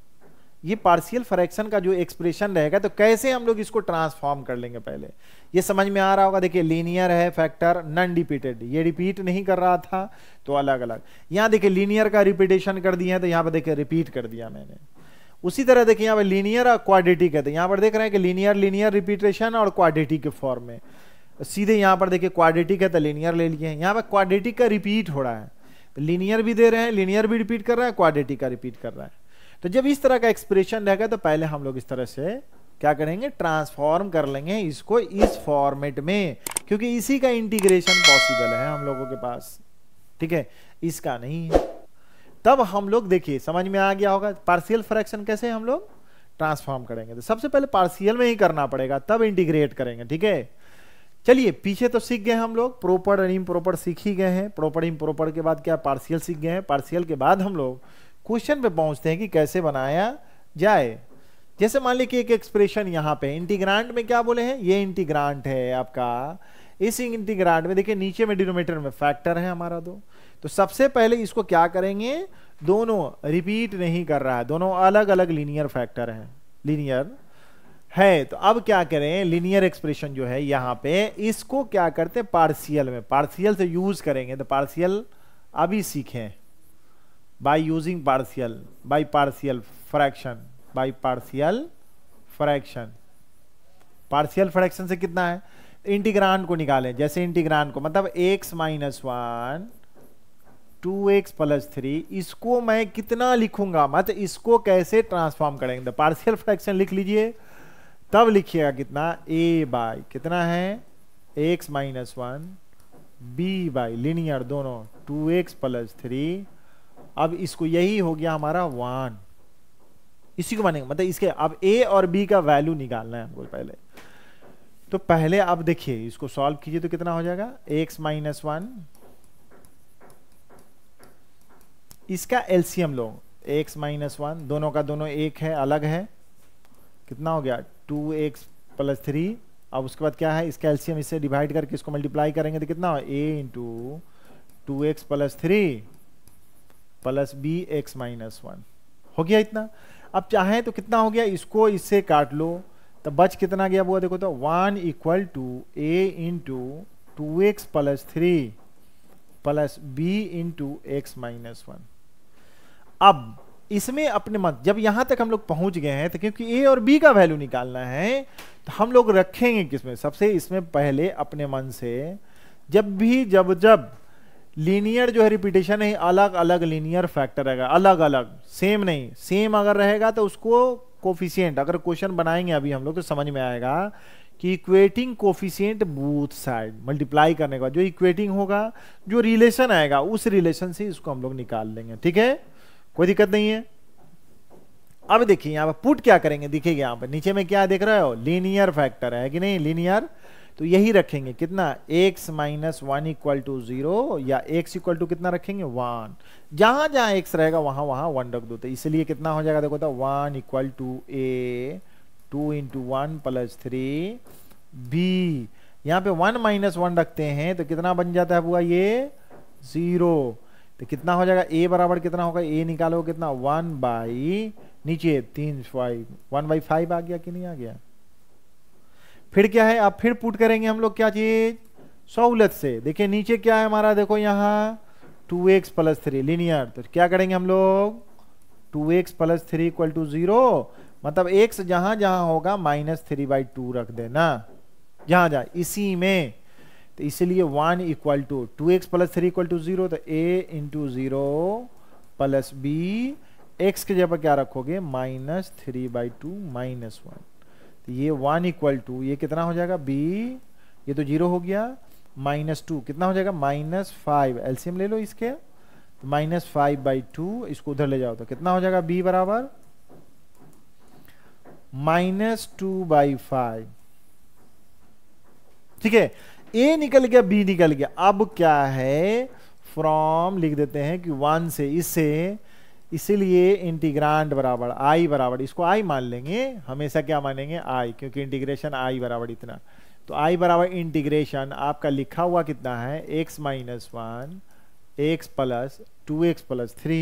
ये पार्शियल फ्रैक्शन का जो एक्सप्रेशन रहेगा तो कैसे हम लोग इसको ट्रांसफॉर्म कर लेंगे पहले ये समझ में आ रहा होगा देखिए लीनियर है फैक्टर नॉन रिपीटेड ये रिपीट नहीं कर रहा था तो अलग अलग यहाँ देखिए लीनियर का रिपीटेशन कर दिया है तो यहाँ पर देखिए रिपीट कर दिया मैंने उसी तरह देखिए यहाँ पर लीनियर और क्वाडिटी कहते हैं यहाँ पर देख रहे हैं कि लीनियर लीनियर रिपीटेशन और क्वाडिटी के फॉर्म में सीधे यहाँ पर देखिए क्वाड्रेटिक है तो लीनियर ले लिए यहाँ पर क्वाड्रेटिक का रिपीट हो रहा है लीनियर भी दे रहे हैं लीनियर भी रिपीट कर रहा है क्वाड्रेटिक का रिपीट कर रहा है तो जब इस तरह का एक्सप्रेशन रहेगा तो पहले हम लोग इस तरह से क्या करेंगे ट्रांसफॉर्म कर लेंगे इसको इस फॉर्मेट में क्योंकि इसी का इंटीग्रेशन पॉसिबल है हम लोगों के पास ठीक है इसका नहीं है तब हम लोग देखिए समझ में आ गया होगा पार्शियल फ्रैक्शन कैसे हम लोग ट्रांसफॉर्म करेंगे तो सबसे पहले पार्शियल में ही करना पड़ेगा तब इंटीग्रेट करेंगे ठीक है चलिए पीछे तो सीख गए हम लोग प्रोपर और इम्प्रोपर सीख ही गए हैं प्रोपर इम्प्रोपर के बाद क्या पार्शियल सीख गए हैं पार्शियल के बाद हम लोग क्वेश्चन पे पहुंचते हैं कि कैसे बनाया जाए जैसे मान लीजिए एक एक्सप्रेशन यहाँ पे इंटीग्रांट में क्या बोले हैं ये इंटीग्रांट है आपका इस इंटीग्रांट में देखिए नीचे में डिनोमीटर में फैक्टर है हमारा दो तो सबसे पहले इसको क्या करेंगे दोनों रिपीट नहीं कर रहा है दोनों अलग अलग लीनियर फैक्टर हैं लीनियर है तो अब क्या करें लिनियर एक्सप्रेशन जो है यहां पे इसको क्या करते हैं पार्सियल में पार्सियल से यूज करेंगे तो पार्सियल अभी सीखें by using partial by partial fraction by partial fraction partial fraction से कितना है इंटीग्रांड को निकालें जैसे इंटीग्रांड को मतलब x minus one two x plus three इसको मैं कितना लिखूंगा मतलब इसको कैसे ट्रांसफॉर्म करेंगे पार्सियल फ्रैक्शन लिख लीजिए तब लिखिएगा कितना ए बाई कितना है x minus one B by linear दोनों टू एक्स प्लस थ्री अब इसको यही हो गया हमारा वन इसी को मानेंगे मतलब इसके अब ए और बी का वैल्यू निकालना है हमको पहले तो पहले आप देखिए इसको सॉल्व कीजिए तो कितना हो जाएगा एक्स माइनस वन इसका एलसीएम लो एक्स माइनस वन दोनों का दोनों एक है अलग है कितना हो गया टू एक्स प्लस थ्री अब उसके बाद क्या है इसका एल्सियम इससे डिवाइड करके इसको मल्टीप्लाई करेंगे तो कितना A into two x plus three plus B x minus one हो गया इतना अब चाहे तो कितना हो गया इसको इससे काट लो तो बच कितना गया वो देखो तो one equal to A into two x plus three plus B into x minus one अब इसमें अपने मत जब यहां तक हम लोग पहुंच गए हैं तो क्योंकि ए और बी का वैल्यू निकालना है तो हम लोग रखेंगे किसमें सबसे इसमें पहले अपने मन से जब भी जब जब लीनियर जो है रिपीटेशन है अलग अलग लीनियर फैक्टर रहेगा अलग अलग सेम नहीं सेम अगर रहेगा तो उसको कोफिशियंट अगर क्वेश्चन बनाएंगे अभी हम लोग तो समझ में आएगा कि equating coefficient both side multiply करने का जो इक्वेटिंग होगा जो रिलेशन आएगा उस रिलेशन से इसको हम लोग निकाल लेंगे ठीक है कोई दिक्कत नहीं है अब देखिए यहां पर पुट क्या करेंगे दिखेगा यहां पर नीचे में क्या देख रहे हो लीनियर फैक्टर है कि नहीं लीनियर तो यही रखेंगे कितना x minus one equal to zero या x इक्वल टू कितना रखेंगे वन जहां जहां x रहेगा वहां वहां वन रख दो तो इसलिए कितना हो जाएगा देखो तो one equal to A two into one plus three B यहां पे वन माइनस वन रखते हैं तो कितना बन जाता है हुआ ये जीरो तो कितना हो जाएगा ए बराबर कितना होगा ए निकालो कितना वन बाई नीचे तीन फाइव वन बाई फाइव आ गया कि नहीं आ गया फिर क्या है अब फिर पुट करेंगे हम लोग क्या चीज सहूलत से देखिए नीचे क्या है हमारा देखो यहाँ two x plus three linear तो क्या करेंगे हम लोग two x plus three equal to zero मतलब एक्स जहां जहां होगा माइनस थ्री बाई टू रख देना जहां जहां इसी में तो इसलिए one equal to two x plus three equal to zero तो A into zero plus B x के जगह क्या रखोगे minus three by two minus one तो ये वन इक्वल टू ये कितना हो जाएगा बी ये तो जीरो हो गया माइनस टू कितना हो जाएगा माइनस फाइव एल्सियम ले लो इसके तो माइनस फाइव बाई टू इसको उधर ले जाओ तो कितना हो जाएगा बी बराबर माइनस टू बाई फाइव ठीक है ए निकल गया बी निकल गया अब क्या है फ्रॉम लिख देते हैं कि वन से इससे इसीलिए इंटीग्रांड बराबर आई बराबर इसको आई मान लेंगे हमेशा क्या मानेंगे आई क्योंकि इंटीग्रेशन आई बराबर इतना तो आई बराबर इंटीग्रेशन आपका लिखा हुआ कितना है x minus one x plus two x plus three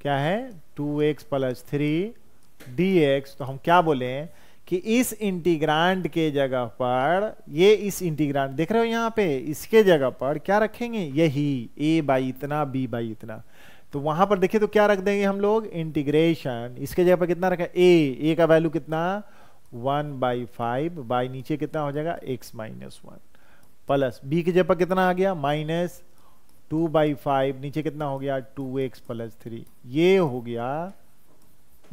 क्या है two x plus three d x तो हम क्या बोले कि इस इंटीग्रांड के जगह पर ये इस इंटीग्रांड देख रहे हो यहां पे इसके जगह पर क्या रखेंगे यही ए बाई इतना बी बाई इतना तो वहां पर देखिए तो क्या रख देंगे हम लोग इंटीग्रेशन इसके जगह पर कितना रखा ए ए का वैल्यू कितना वन बाई फाइव बाई नीचे कितना हो जाएगा x minus one plus B की जगह पर कितना आ गया माइनस टू बाई फाइव नीचे कितना हो गया टू एक्स प्लस थ्री ये हो गया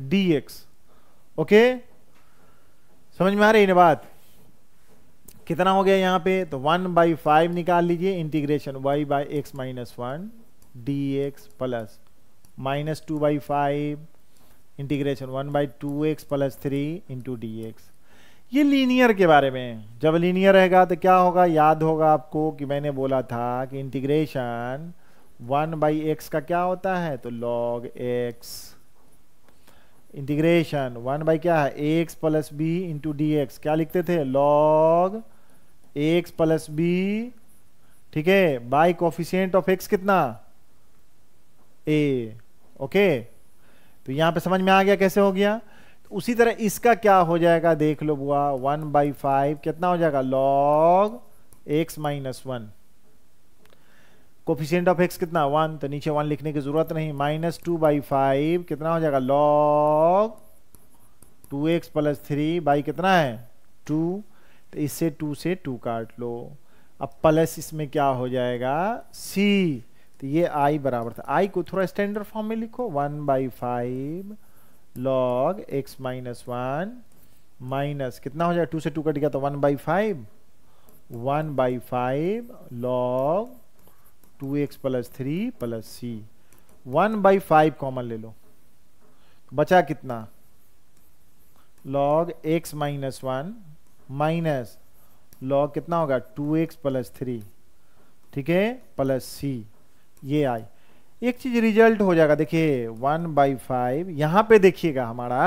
डी एक्स ओके समझ में आ रही है बात कितना हो गया यहाँ पे तो वन बाई फाइव निकाल लीजिए integration y by x minus one d x plus minus two by five integration one by two x plus three into d x ये लीनियर के बारे में जब लीनियर रहेगा तो क्या होगा याद होगा आपको कि मैंने बोला था कि इंटीग्रेशन वन बाई एक्स का क्या होता है तो log x integration one by क्या है x plus B into d x क्या लिखते थे लॉग एक्स प्लस बी ठीक है बाई कॉफिशियंट ऑफ एक्स कितना ए ओके तो यहां पे समझ में आ गया कैसे हो गया तो उसी तरह इसका क्या हो जाएगा देख लो बुआ वन बाई फाइव कितना हो जाएगा log x minus one coefficient of x कितना वन तो नीचे वन लिखने की जरूरत नहीं माइनस टू बाई फाइव कितना हो जाएगा log two x plus three by कितना है टू तो इससे टू से टू काट लो अब प्लस इसमें क्या हो जाएगा सी तो ये आई बराबर था आई को थोड़ा स्टैंडर्ड फॉर्म में लिखो one by five log x minus one minus कितना हो जाएगा टू से टू कट गया तो one by five one by five log two x plus three plus C one by five common ले लो बचा कितना log x minus one minus log कितना होगा टू एक्स प्लस थ्री ठीक है प्लस सी ये आई एक चीज रिजल्ट हो जाएगा देखिए वन बाई फाइव यहां पे देखिएगा हमारा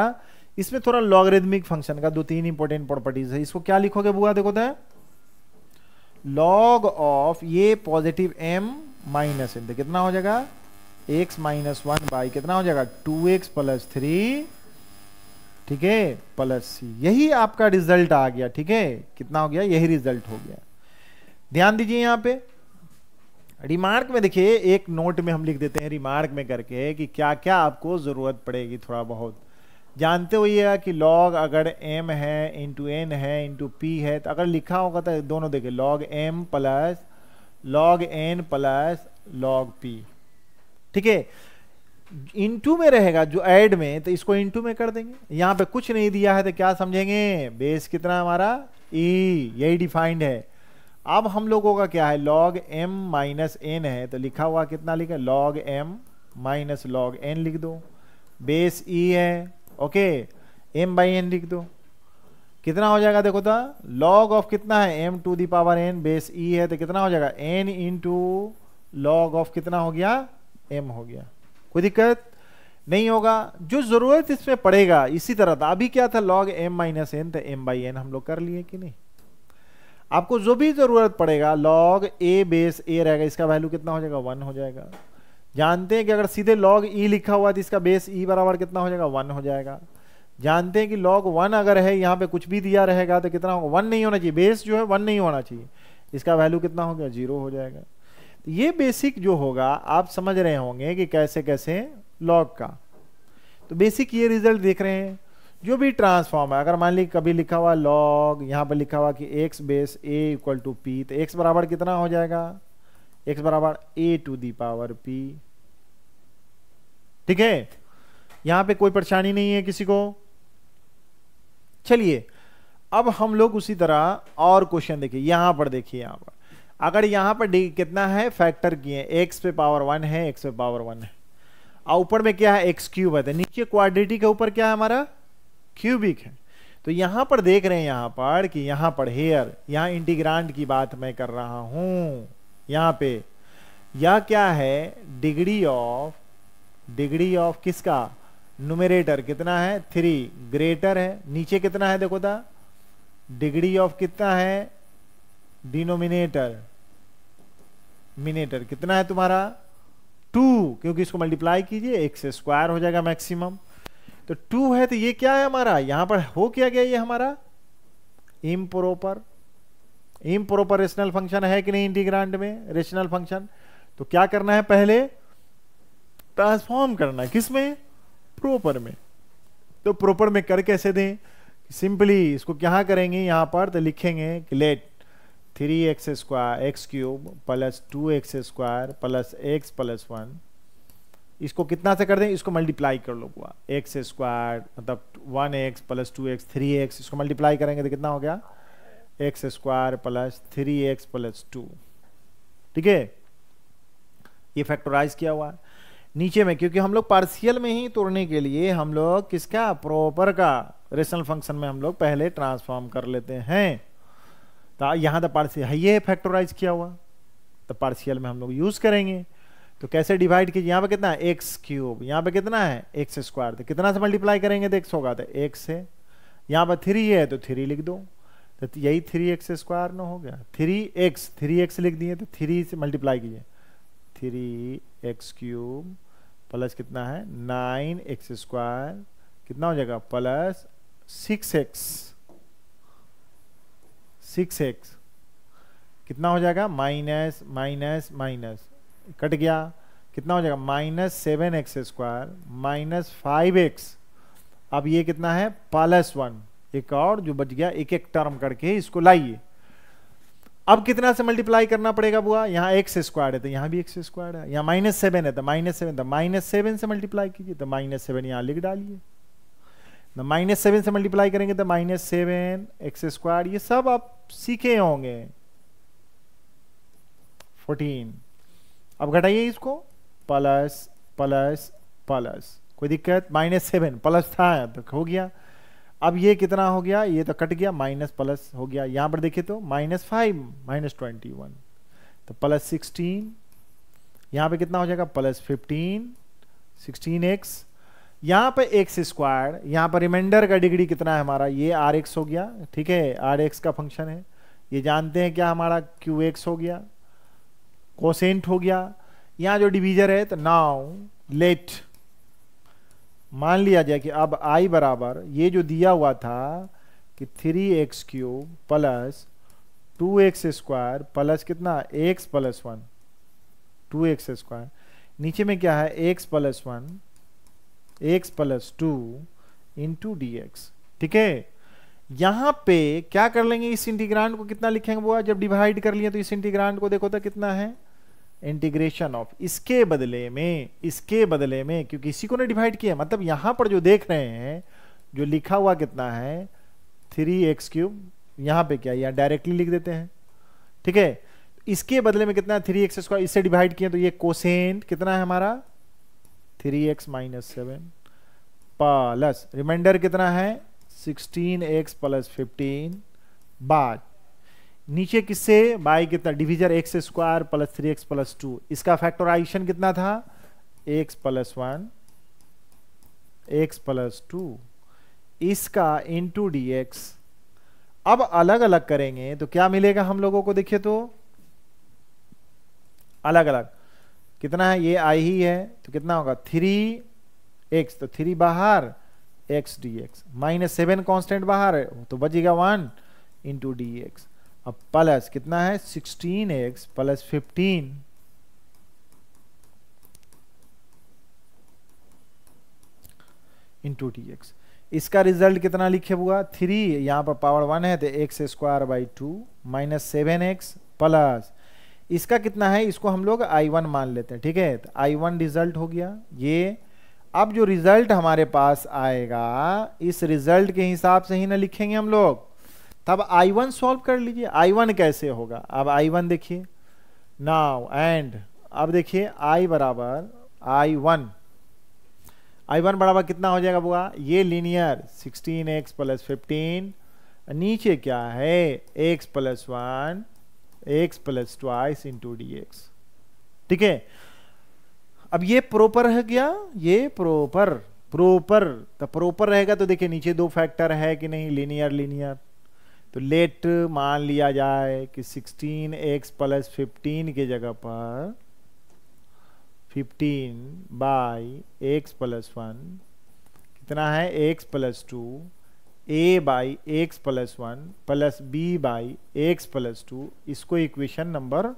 इसमें थोड़ा लॉगरिदमिक फंक्शन का दो तीन इंपॉर्टेंट प्रॉपर्टीज है इसको क्या लिखोगे बुआ देखो तो लॉग ऑफ ये पॉजिटिव एम माइनस एम तो कितना हो जाएगा एक्स माइनस वन बाई कितना हो जाएगा टू एक्स प्लस थ्री ठीक है प्लस सी यही आपका रिजल्ट आ गया ठीक है कितना हो गया यही रिजल्ट हो गया ध्यान दीजिए यहां पे रिमार्क में देखिए एक नोट में हम लिख देते हैं रिमार्क में करके कि क्या क्या आपको ज़रूरत पड़ेगी थोड़ा बहुत जानते होइएगा कि लॉग अगर एम है इंटू एन है इंटू पी है तो अगर लिखा होगा तो दोनों देखे log m plus log n plus log p ठीक है इंटू में रहेगा जो ऐड में तो इसको इंटू में कर देंगे यहाँ पे कुछ नहीं दिया है तो क्या समझेंगे बेस कितना हमारा ई e, यही डिफाइंड है अब हम लोगों का क्या है लॉग एम माइनस एन है तो लिखा हुआ कितना लिखा log m minus log n लिख दो बेस ई e है ओके एम बाई एन लिख दो कितना हो जाएगा देखो तो लॉग ऑफ कितना है m to the power n base e है तो कितना हो जाएगा n into log of कितना हो गया एम हो गया कोई दिक्कत नहीं होगा जो ज़रूरत इसमें पड़ेगा इसी तरह था अभी क्या था लॉग एम माइनस एन तो एम बाई एन हम लोग कर लिए कि नहीं आपको जो भी ज़रूरत पड़ेगा लॉग ए बेस ए रहेगा इसका वैल्यू कितना हो जाएगा वन हो जाएगा जानते हैं कि अगर सीधे लॉग ई e लिखा हुआ तो इसका बेस ई e बराबर कितना हो जाएगा वन हो जाएगा जानते हैं कि लॉग वन अगर है यहाँ पे कुछ भी दिया रहेगा तो कितना होगा वन नहीं होना चाहिए बेस जो है वन नहीं होना चाहिए इसका वैल्यू कितना हो गया जीरो हो जाएगा तो ये बेसिक जो होगा आप समझ रहे होंगे कि कैसे कैसे लॉग का तो बेसिक ये रिजल्ट देख रहे हैं जो भी ट्रांसफॉर्म है अगर मान लीजिए कभी लिखा हुआ लॉग यहाँ पर लिखा हुआ कि x base a equal to p तो एक्स बराबर कितना हो जाएगा एक्स बराबर a to the power p ठीक है यहां पे कोई परेशानी नहीं है किसी को चलिए अब हम लोग उसी तरह और क्वेश्चन देखिए यहां पर देखिए यहां पर अगर यहां पर कितना है फैक्टर किए एक्स पे पावर वन है एक्स पे पावर वन है और ऊपर में क्या है एक्स क्यूब है तो नीचे क्वाड्रिटी के ऊपर क्या है हमारा क्यूबिक है तो यहां पर देख रहे हैं यहां पर कि यहां पर हेयर यहां इंटीग्रांड की बात मैं कर रहा हूं यहाँ पे यह क्या है डिग्री ऑफ डिग्री ऑफ किसका नुमेरेटर कितना है थ्री ग्रेटर है नीचे कितना है देखो था डिग्री ऑफ कितना है डिनोमिनेटर मिनेटर कितना है तुम्हारा टू क्योंकि इसको मल्टीप्लाई कीजिए एक से स्क्वायर हो जाएगा मैक्सिमम तो टू है तो ये क्या है हमारा यहां पर हो क्या गया ये हमारा इम्प्रोपर इम्प्रोपर रेशनल फंक्शन है कि नहीं इंटीग्रांड में रेशनल फंक्शन तो क्या करना है पहले ट्रांसफॉर्म करना किस में प्रोपर में तो प्रोपर में कर कैसे दें सिंपली इसको क्या करेंगे यहां पर तो लिखेंगे कि let three x square x cube plus two x square plus x plus one इसको कितना से कर दें इसको मल्टीप्लाई कर लो एक्स स्क्वायर मतलब one x plus two x three x इसको मल्टीप्लाई करेंगे तो कितना हो गया x square plus three x plus two ठीक है ये फैक्टराइज किया हुआ है नीचे में क्योंकि हम लोग पार्शियल में ही तोड़ने के लिए हम लोग किसका प्रॉपर का रेशनल फंक्शन में हम लोग पहले ट्रांसफॉर्म कर लेते हैं तो यहाँ तो पार्शियल है हाँ, ये फैक्टराइज किया हुआ तो पार्शियल में हम लोग यूज़ करेंगे तो कैसे डिवाइड कीजिए यहाँ पे कितना है एक्स क्यूब यहाँ पे कितना है एक्स स्क्वायर तो कितना से मल्टीप्लाई करेंगे तो एक्स होगा तो एक्स है यहाँ पर थ्री है तो थ्री लिख दो तो, तो यही थ्री एक्स स्क्वायर ना हो गया थ्री एक्स थ्री एक्स लिख दिए तो थ्री से मल्टीप्लाई कीजिए थ्री एक्स क्यूब प्लस कितना है नाइन एक्स स्क्वायर कितना हो जाएगा plus six x six x कितना हो जाएगा माइनस माइनस माइनस कट गया कितना हो जाएगा minus seven x square minus five x अब ये कितना है प्लस वन एक और जो बच गया एक एक टर्म करके इसको लाइए अब कितना से मल्टीप्लाई करना पड़ेगा बुआ यहाँ एक्स स्क्वायर है तो यहाँ भी एक्स स्क्वायर है यहाँ माइनस सेवन है तो माइनस सेवन तो माइनस सेवन से मल्टीप्लाई कीजिए तो माइनस सेवन यहाँ लिख डालिए तो माइनस सेवन से मल्टीप्लाई करेंगे तो माइनस सेवन एक्स स्क्वायर ये सब आप सीखे होंगे फोर्टीन अब घटाइए इसको प्लस प्लस प्लस कोई दिक्कत माइनस सेवन प्लस था तो हो गया अब ये कितना हो गया ये तो कट गया माइनस प्लस हो गया यहां पर देखिए तो minus five minus twenty one तो प्लस सिक्सटीन यहां पे कितना हो जाएगा प्लस फिफ्टीन सिक्सटीन एक्स यहां पर एक्स स्क्वायर यहां पर रिमाइंडर का डिग्री कितना है हमारा ये आर एक्स हो गया ठीक है आर एक्स का फंक्शन है ये जानते हैं क्या हमारा क्यू एक्स हो गया कोसेंट हो गया यहां जो डिवीजर है तो नाउ लेट मान लिया जाए कि अब आई बराबर ये जो दिया हुआ था कि three x cube plus two x square plus कितना x plus one two x square नीचे में क्या है x plus one x plus two into d x ठीक है यहां पे क्या कर लेंगे इस इंटीग्रांड को कितना लिखेंगे वो जब डिवाइड कर लिए तो इस इंटीग्रांड को देखो तो कितना है इंटीग्रेशन ऑफ इसके बदले में इसके बदले में क्योंकि इसी को ने डिवाइड किया मतलब यहां पर जो देख रहे हैं जो लिखा हुआ कितना है थ्री एक्स क्यूब यहां पर क्या यहां डायरेक्टली लिख देते हैं ठीक है इसके बदले में कितना है थ्री एक्स स्क्वायर इससे डिवाइड किए तो ये कोसेंट कितना है हमारा three x minus seven plus remainder कितना है sixteen x plus fifteen by नीचे किससे बाई कितना divisor x square plus three x plus two इसका फैक्टराइजेशन कितना था x plus one x plus two इसका इंटू डी एक्स अब अलग अलग करेंगे तो क्या मिलेगा हम लोगों को देखिए तो अलग अलग कितना है ये आई ही है तो कितना होगा थ्री एक्स तो थ्री बाहर x d x minus seven constant बाहर है तो बचेगा वन इंटू डी एक्स अब प्लस कितना है sixteen x plus fifteen into t x इसका रिजल्ट कितना लिखे हुआ थ्री यहां पर पावर वन है तो x square by two minus seven x plus इसका कितना है इसको हम लोग आई वन मान लेते हैं ठीक है तो आई वन रिजल्ट हो गया ये अब जो रिजल्ट हमारे पास आएगा इस रिजल्ट के हिसाब से ही ना लिखेंगे हम लोग तब I1 वन सॉल्व कर लीजिए आई वन कैसे होगा अब आई वन देखिए नाउ एंड अब देखिए आई बराबर आई वन आई वन बराबर कितना हो जाएगा बुआ ये लीनियर सिक्सटीन एक्स प्लस नीचे क्या है x plus one x plus twice into d x ठीक है अब ये प्रोपर है क्या ये प्रोपर प्रोपर तो प्रोपर रहेगा तो देखिए नीचे दो फैक्टर है कि नहीं लीनियर लीनियर तो लेट मान लिया जाए कि 16x एक्स प्लस फिफ्टीन के जगह पर 15 बाई एक्स प्लस वन कितना है x plus two a by x plus one plus B by x plus two इसको इक्वेशन नंबर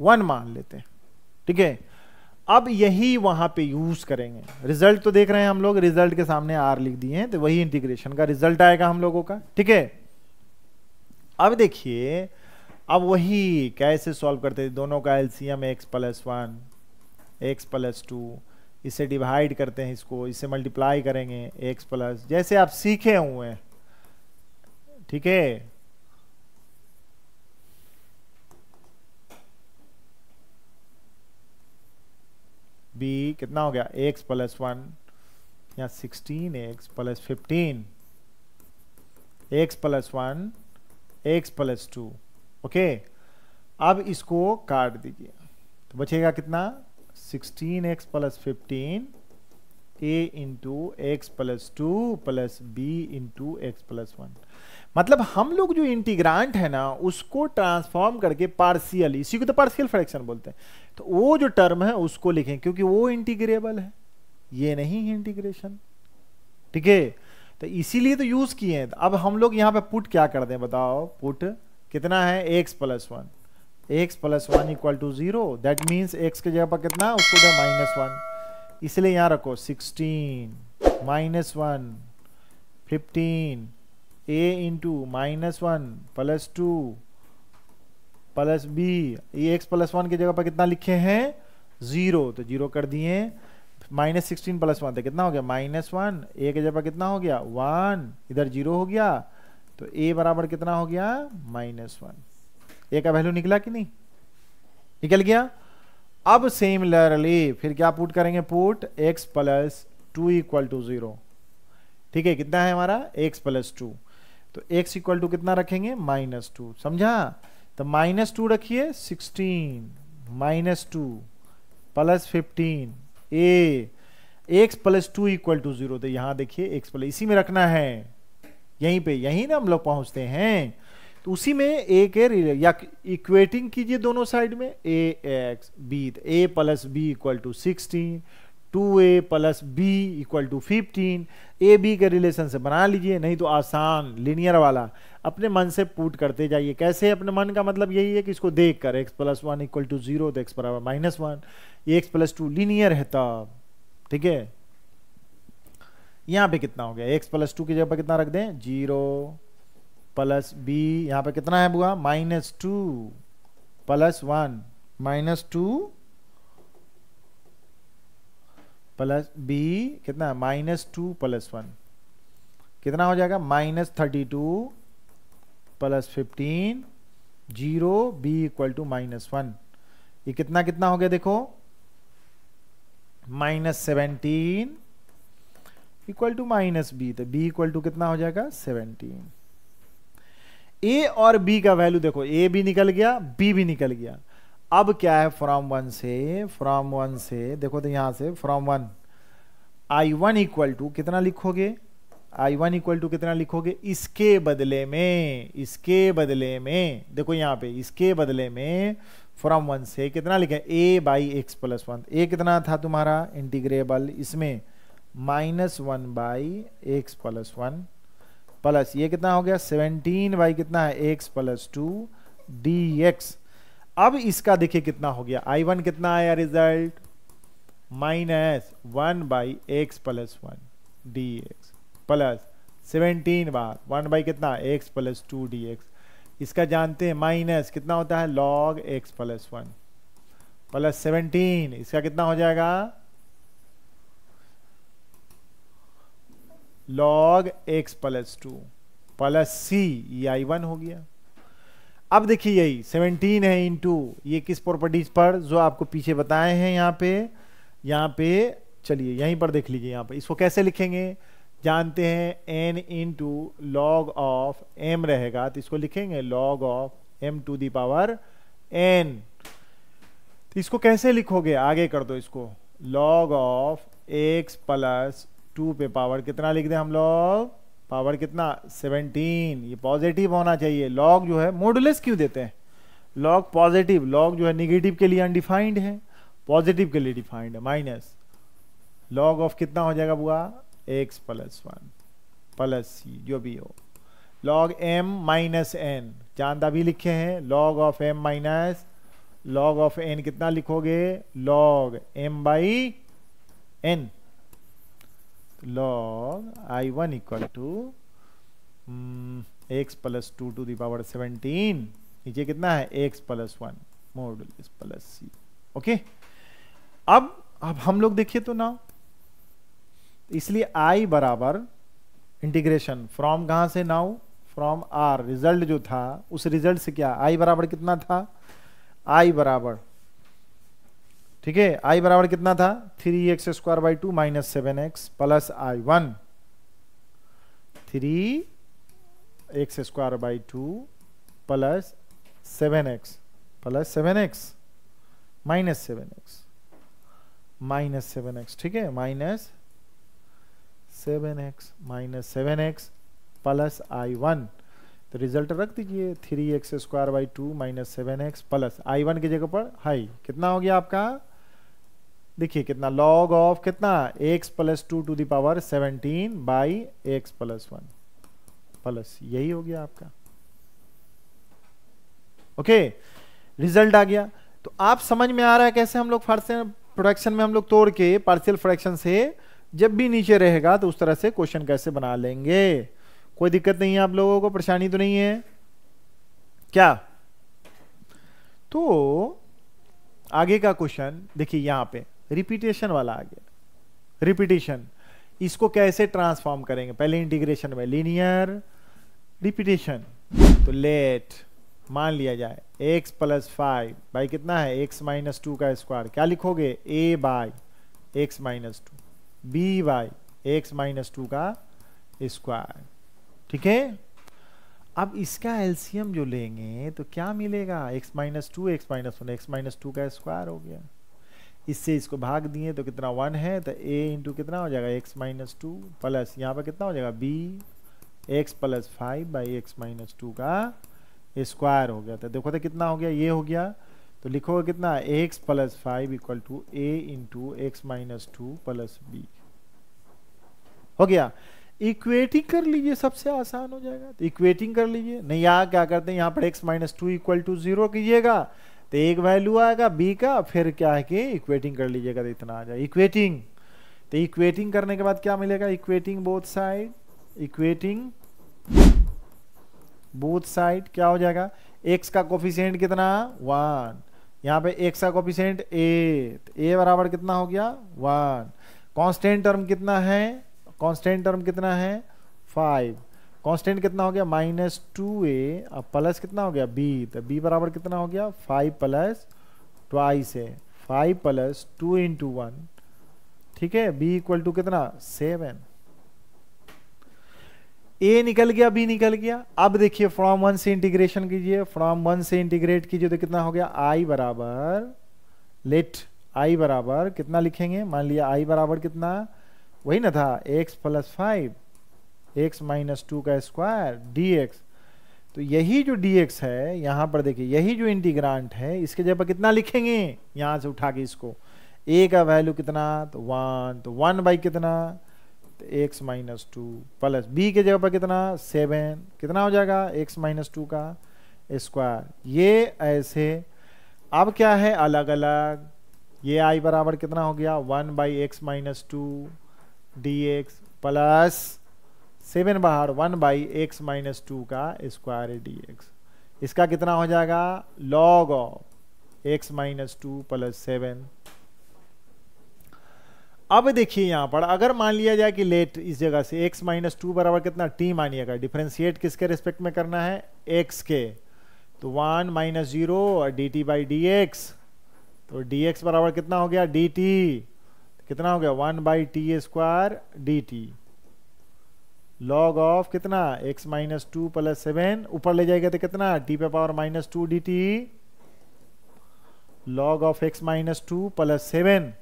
वन मान लेते हैं ठीक है अब यही वहां पे यूज करेंगे रिजल्ट तो देख रहे हैं हम लोग रिजल्ट के सामने आर लिख दिए हैं तो वही इंटीग्रेशन का रिजल्ट आएगा हम लोगों का ठीक है अब देखिए अब वही कैसे सॉल्व करते थे दोनों का LCM x plus one x plus two इसे डिवाइड करते हैं इसको इसे मल्टीप्लाई करेंगे एक्स प्लस जैसे आप सीखे हुए हैं ठीक है बी कितना हो गया एक्स प्लस वन या sixteen x plus fifteen x plus one x plus two okay अब इसको काट दीजिए तो बचेगा कितना sixteen x plus fifteen a into x plus two plus B into x plus one मतलब हम लोग जो इंटीग्रांट है ना उसको ट्रांसफॉर्म करके पार्शियल इसी को तो पार्शियल फ्रैक्शन बोलते हैं तो वो जो टर्म है उसको लिखें क्योंकि वो इंटीग्रेबल है ये नहीं है इंटीग्रेशन ठीक है तो इसीलिए तो यूज किए हैं अब हम लोग यहाँ पे पुट क्या कर दें बताओ पुट कितना है x plus one x plus one equal to zero that means x के जगह पर कितना उसको दे माइनस वन इसलिए यहाँ रखो sixteen minus one fifteen a into minus one plus two plus B x plus one की जगह पर कितना लिखे हैं ज़ीरो तो जीरो कर दिए माइनस सिक्सटीन प्लस वन था तो कितना हो गया माइनस वन ए के जगह कितना हो गया वन इधर जीरो हो गया तो ए बराबर कितना हो गया माइनस वन ए का वैल्यू निकला कि नहीं निकल गया अब सिमिलरली फिर क्या पुट करेंगे put x plus two equal to zero ठीक है कितना है हमारा एक्स प्लस टू तो एक्स इक्वल टू कितना रखेंगे माइनस टू समझा तो माइनस टू रखिए sixteen minus two plus fifteen a x plus two equal to zero तो यहां देखिए एक्स प्लस इसी में रखना है यहीं पे यहीं ना हम लोग पहुंचते हैं तो उसी में ए के या इक्वेटिंग कीजिए दोनों साइड में ए x b a plus b equal to sixteen two a plus b equal to fifteen a b के रिलेशन से बना लीजिए नहीं तो आसान लिनियर वाला अपने मन से पूट करते जाइए कैसे अपने मन का मतलब यही है कि इसको देख कर x plus one equal to zero तो एक्स बराबर minus one x plus two linear है तब ठीक है यहाँ पे कितना हो गया एक्स प्लस टू की जगह पर कितना रख दें जीरो प्लस बी यहाँ पर कितना है बुआ minus two plus one minus two plus b कितना माइनस टू प्लस वन कितना हो जाएगा minus thirty two plus fifteen zero b equal to minus one ये कितना कितना हो गया देखो minus seventeen equal to minus b तो बी इक्वल टू कितना हो जाएगा सेवेंटीन ए और बी का वैल्यू देखो ए भी निकल गया बी भी निकल गया अब क्या है फ्रॉम वन से फ्रॉम वन से देखो तो यहां से from one I one equal to कितना लिखोगे आई वन इक्वल टू कितना लिखोगे इसके बदले में इसके बदले में देखो यहाँ पे इसके बदले में फ्रॉम वन से कितना लिखे a by x plus one a कितना था तुम्हारा इंटीग्रेबल इसमें minus one by x plus one plus ये कितना हो गया सेवनटीन बाई कितना है x plus two d x अब इसका देखिए कितना हो गया आई वन कितना आया result minus one by x plus one d x plus seventeen बार वन बाई कितना x plus two d x इसका जानते हैं माइनस कितना होता है log x plus one plus seventeen इसका कितना हो जाएगा log x plus two plus c ये आई वन हो गया अब देखिए यही सेवनटीन है टू ये किस प्रॉपर्टीज पर जो आपको पीछे बताए हैं यहाँ पे यहाँ पे चलिए यहीं पर देख लीजिए यहाँ पर इसको कैसे लिखेंगे जानते हैं n into log of m रहेगा तो इसको लिखेंगे log of m to the power n तो इसको कैसे लिखोगे आगे कर दो इसको log of x plus two पे पावर कितना लिख दें हम लोग पावर कितना 17 ये पॉजिटिव होना चाहिए लॉग जो है मोडुलस क्यों देते हैं लॉग पॉजिटिव लॉग जो है निगेटिव के लिए अनडिफाइंड है पॉजिटिव के लिए डिफाइंड है माइनस लॉग ऑफ कितना हो जाएगा बुआ x plus one plus c जो भी हो लॉग एम माइनस एन चांदा भी लिखे हैं log of m minus log of n कितना लिखोगे log m by n log i1 equal to x plus two to power seventeen नीचे कितना है x plus one modulus plus c okay अब अब हम लोग देखिए तो ना इसलिए आई बराबर इंटीग्रेशन फ्रॉम कहाँ से नाउ फ्रॉम आर रिजल्ट जो था उस रिजल्ट से क्या आई बराबर कितना था आई बराबर ठीक है आई बराबर कितना था three x square by two minus seven x plus I one three x square by two plus seven x plus seven x minus seven x minus seven x ठीक है minus seven x minus seven x plus I one तो result रख दीजिए three x square by two minus seven x plus I one की जगह पर high कितना हो गया आपका देखिए कितना लॉग ऑफ कितना x plus two to power seventeen by x plus one plus यही हो गया आपका ओके okay, रिजल्ट आ गया तो आप समझ में आ रहा है कैसे हम लोग फ्रैक्शन प्रोडक्शन में हम लोग तोड़ के पार्शियल फ्रैक्शन से जब भी नीचे रहेगा तो उस तरह से क्वेश्चन कैसे बना लेंगे कोई दिक्कत नहीं है आप लोगों को परेशानी तो नहीं है क्या तो आगे का क्वेश्चन देखिए यहां पे रिपीटेशन वाला आ गया रिपीटेशन इसको कैसे ट्रांसफॉर्म करेंगे पहले इंटीग्रेशन में लीनियर रिपीटेशन तो लेट मान लिया जाए x प्लस फाइव बाई कितना है x माइनस टू का स्क्वायर क्या लिखोगे a by x minus two b by x minus two का स्क्वायर ठीक है अब इसका एल्सियम जो लेंगे तो क्या मिलेगा x minus two x minus one x minus two का स्क्वायर हो गया इससे इसको भाग दिए तो कितना वन है तो ए इंटू कितना हो जाएगा एक्स माइनस टू प्लस यहाँ पर कितना हो जाएगा b x plus five by x minus two का स्क्वायर हो गया तो देखो तो कितना हो गया ये हो गया तो लिखोगे कितना x plus five equal to A into x minus two plus b हो गया इक्वेटिंग कर लीजिए सबसे आसान हो जाएगा तो इक्वेटिंग कर लीजिए नहीं यहाँ क्या करते हैं यहाँ पर x minus two equal to zero कीजिएगा तो एक वैल्यू आएगा बी का फिर क्या है कि इक्वेटिंग कर लीजिएगा तो इतना आ जाए इक्वेटिंग तो इक्वेटिंग करने के बाद क्या मिलेगा equating both side equating both side क्या हो जाएगा एक्स का कोफिशेंट कितना वन यहाँ पे एक्स का कोफिशेंट ए तो ए बराबर कितना हो गया वन कांस्टेंट टर्म कितना है कांस्टेंट टर्म कितना है फाइव कांस्टेंट कितना हो गया माइनस टू ए अब प्लस कितना हो गया बी तो बी बराबर कितना हो गया five plus twice a five plus two into one ठीक है बी इक्वल टू कितना सेवन ए निकल गया बी निकल गया अब देखिए फ्रॉम वन से इंटीग्रेशन कीजिए फ्रॉम वन से इंटीग्रेट कीजिए तो कितना हो गया आई बराबर लेट आई बराबर कितना लिखेंगे मान लिया आई बराबर कितना वही ना था x plus five x minus two का स्क्वायर डी एक्स तो यही जो डी एक्स है यहाँ पर देखिए यही जो इंटीग्रांट है इसके जगह कितना लिखेंगे यहाँ से उठा के इसको ए का वैल्यू कितना तो वन तो वन बाई कितना तो x minus two plus b के जगह पर कितना सेवन कितना हो जाएगा एक्स माइनस टू का स्क्वायर ये ऐसे अब क्या है अलग अलग ये आई बराबर कितना हो गया one by x minus two d x plus seven बाहर one by x minus two का स्क्वायर डी एक्स इसका कितना हो जाएगा log of x minus two plus seven अब देखिए यहां पर अगर मान लिया जाए कि लेट इस जगह से x माइनस टू बराबर कितना t मानिएगा डिफ्रेंशिएट किसके रिस्पेक्ट में करना है x के तो वन माइनस जीरो और d t by d x तो डी एक्स बराबर कितना हो गया डी टी कितना हो गया one by t square d t log of कितना x minus two plus seven ऊपर ले जाएगा तो कितना टी पे power minus two d t log of x minus two plus seven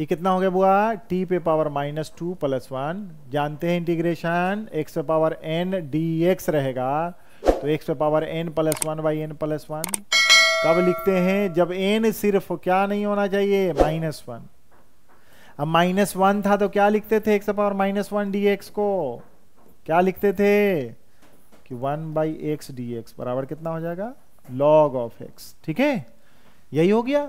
ये कितना हो गया बुआ t पे power minus two plus one जानते हैं इंटीग्रेशन x पे पावर n एक्स रहेगा तो x पे power n plus one by n plus one कब लिखते हैं जब n सिर्फ क्या नहीं होना चाहिए माइनस वन अब माइनस वन था तो क्या लिखते थे x power minus one d को क्या लिखते थे कि one by x d x बराबर कितना हो जाएगा लॉग ऑफ एक्स ठीक है यही हो गया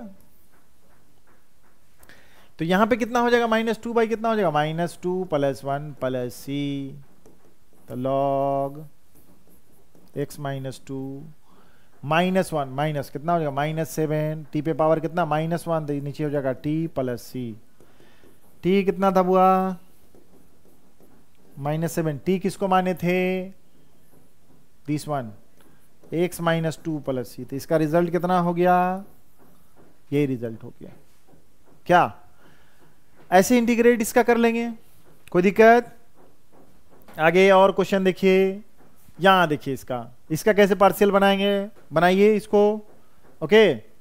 तो यहां पे कितना हो जाएगा माइनस टू बाई कितना हो जाएगा minus two plus one plus c तो log x minus two minus one minus कितना हो जाएगा माइनस सेवन टी पे पावर कितना माइनस वन तो नीचे हो जाएगा टी प्लस सी टी कितना था बुआ माइनस सेवन टी किसको माने थे this one x minus two plus c तो इसका रिजल्ट कितना हो गया ये रिजल्ट हो गया क्या ऐसे इंटीग्रेट इसका कर लेंगे कोई दिक्कत आगे और क्वेश्चन देखिए यहां देखिए इसका इसका कैसे पार्शियल बनाएंगे बनाइए इसको ओके okay?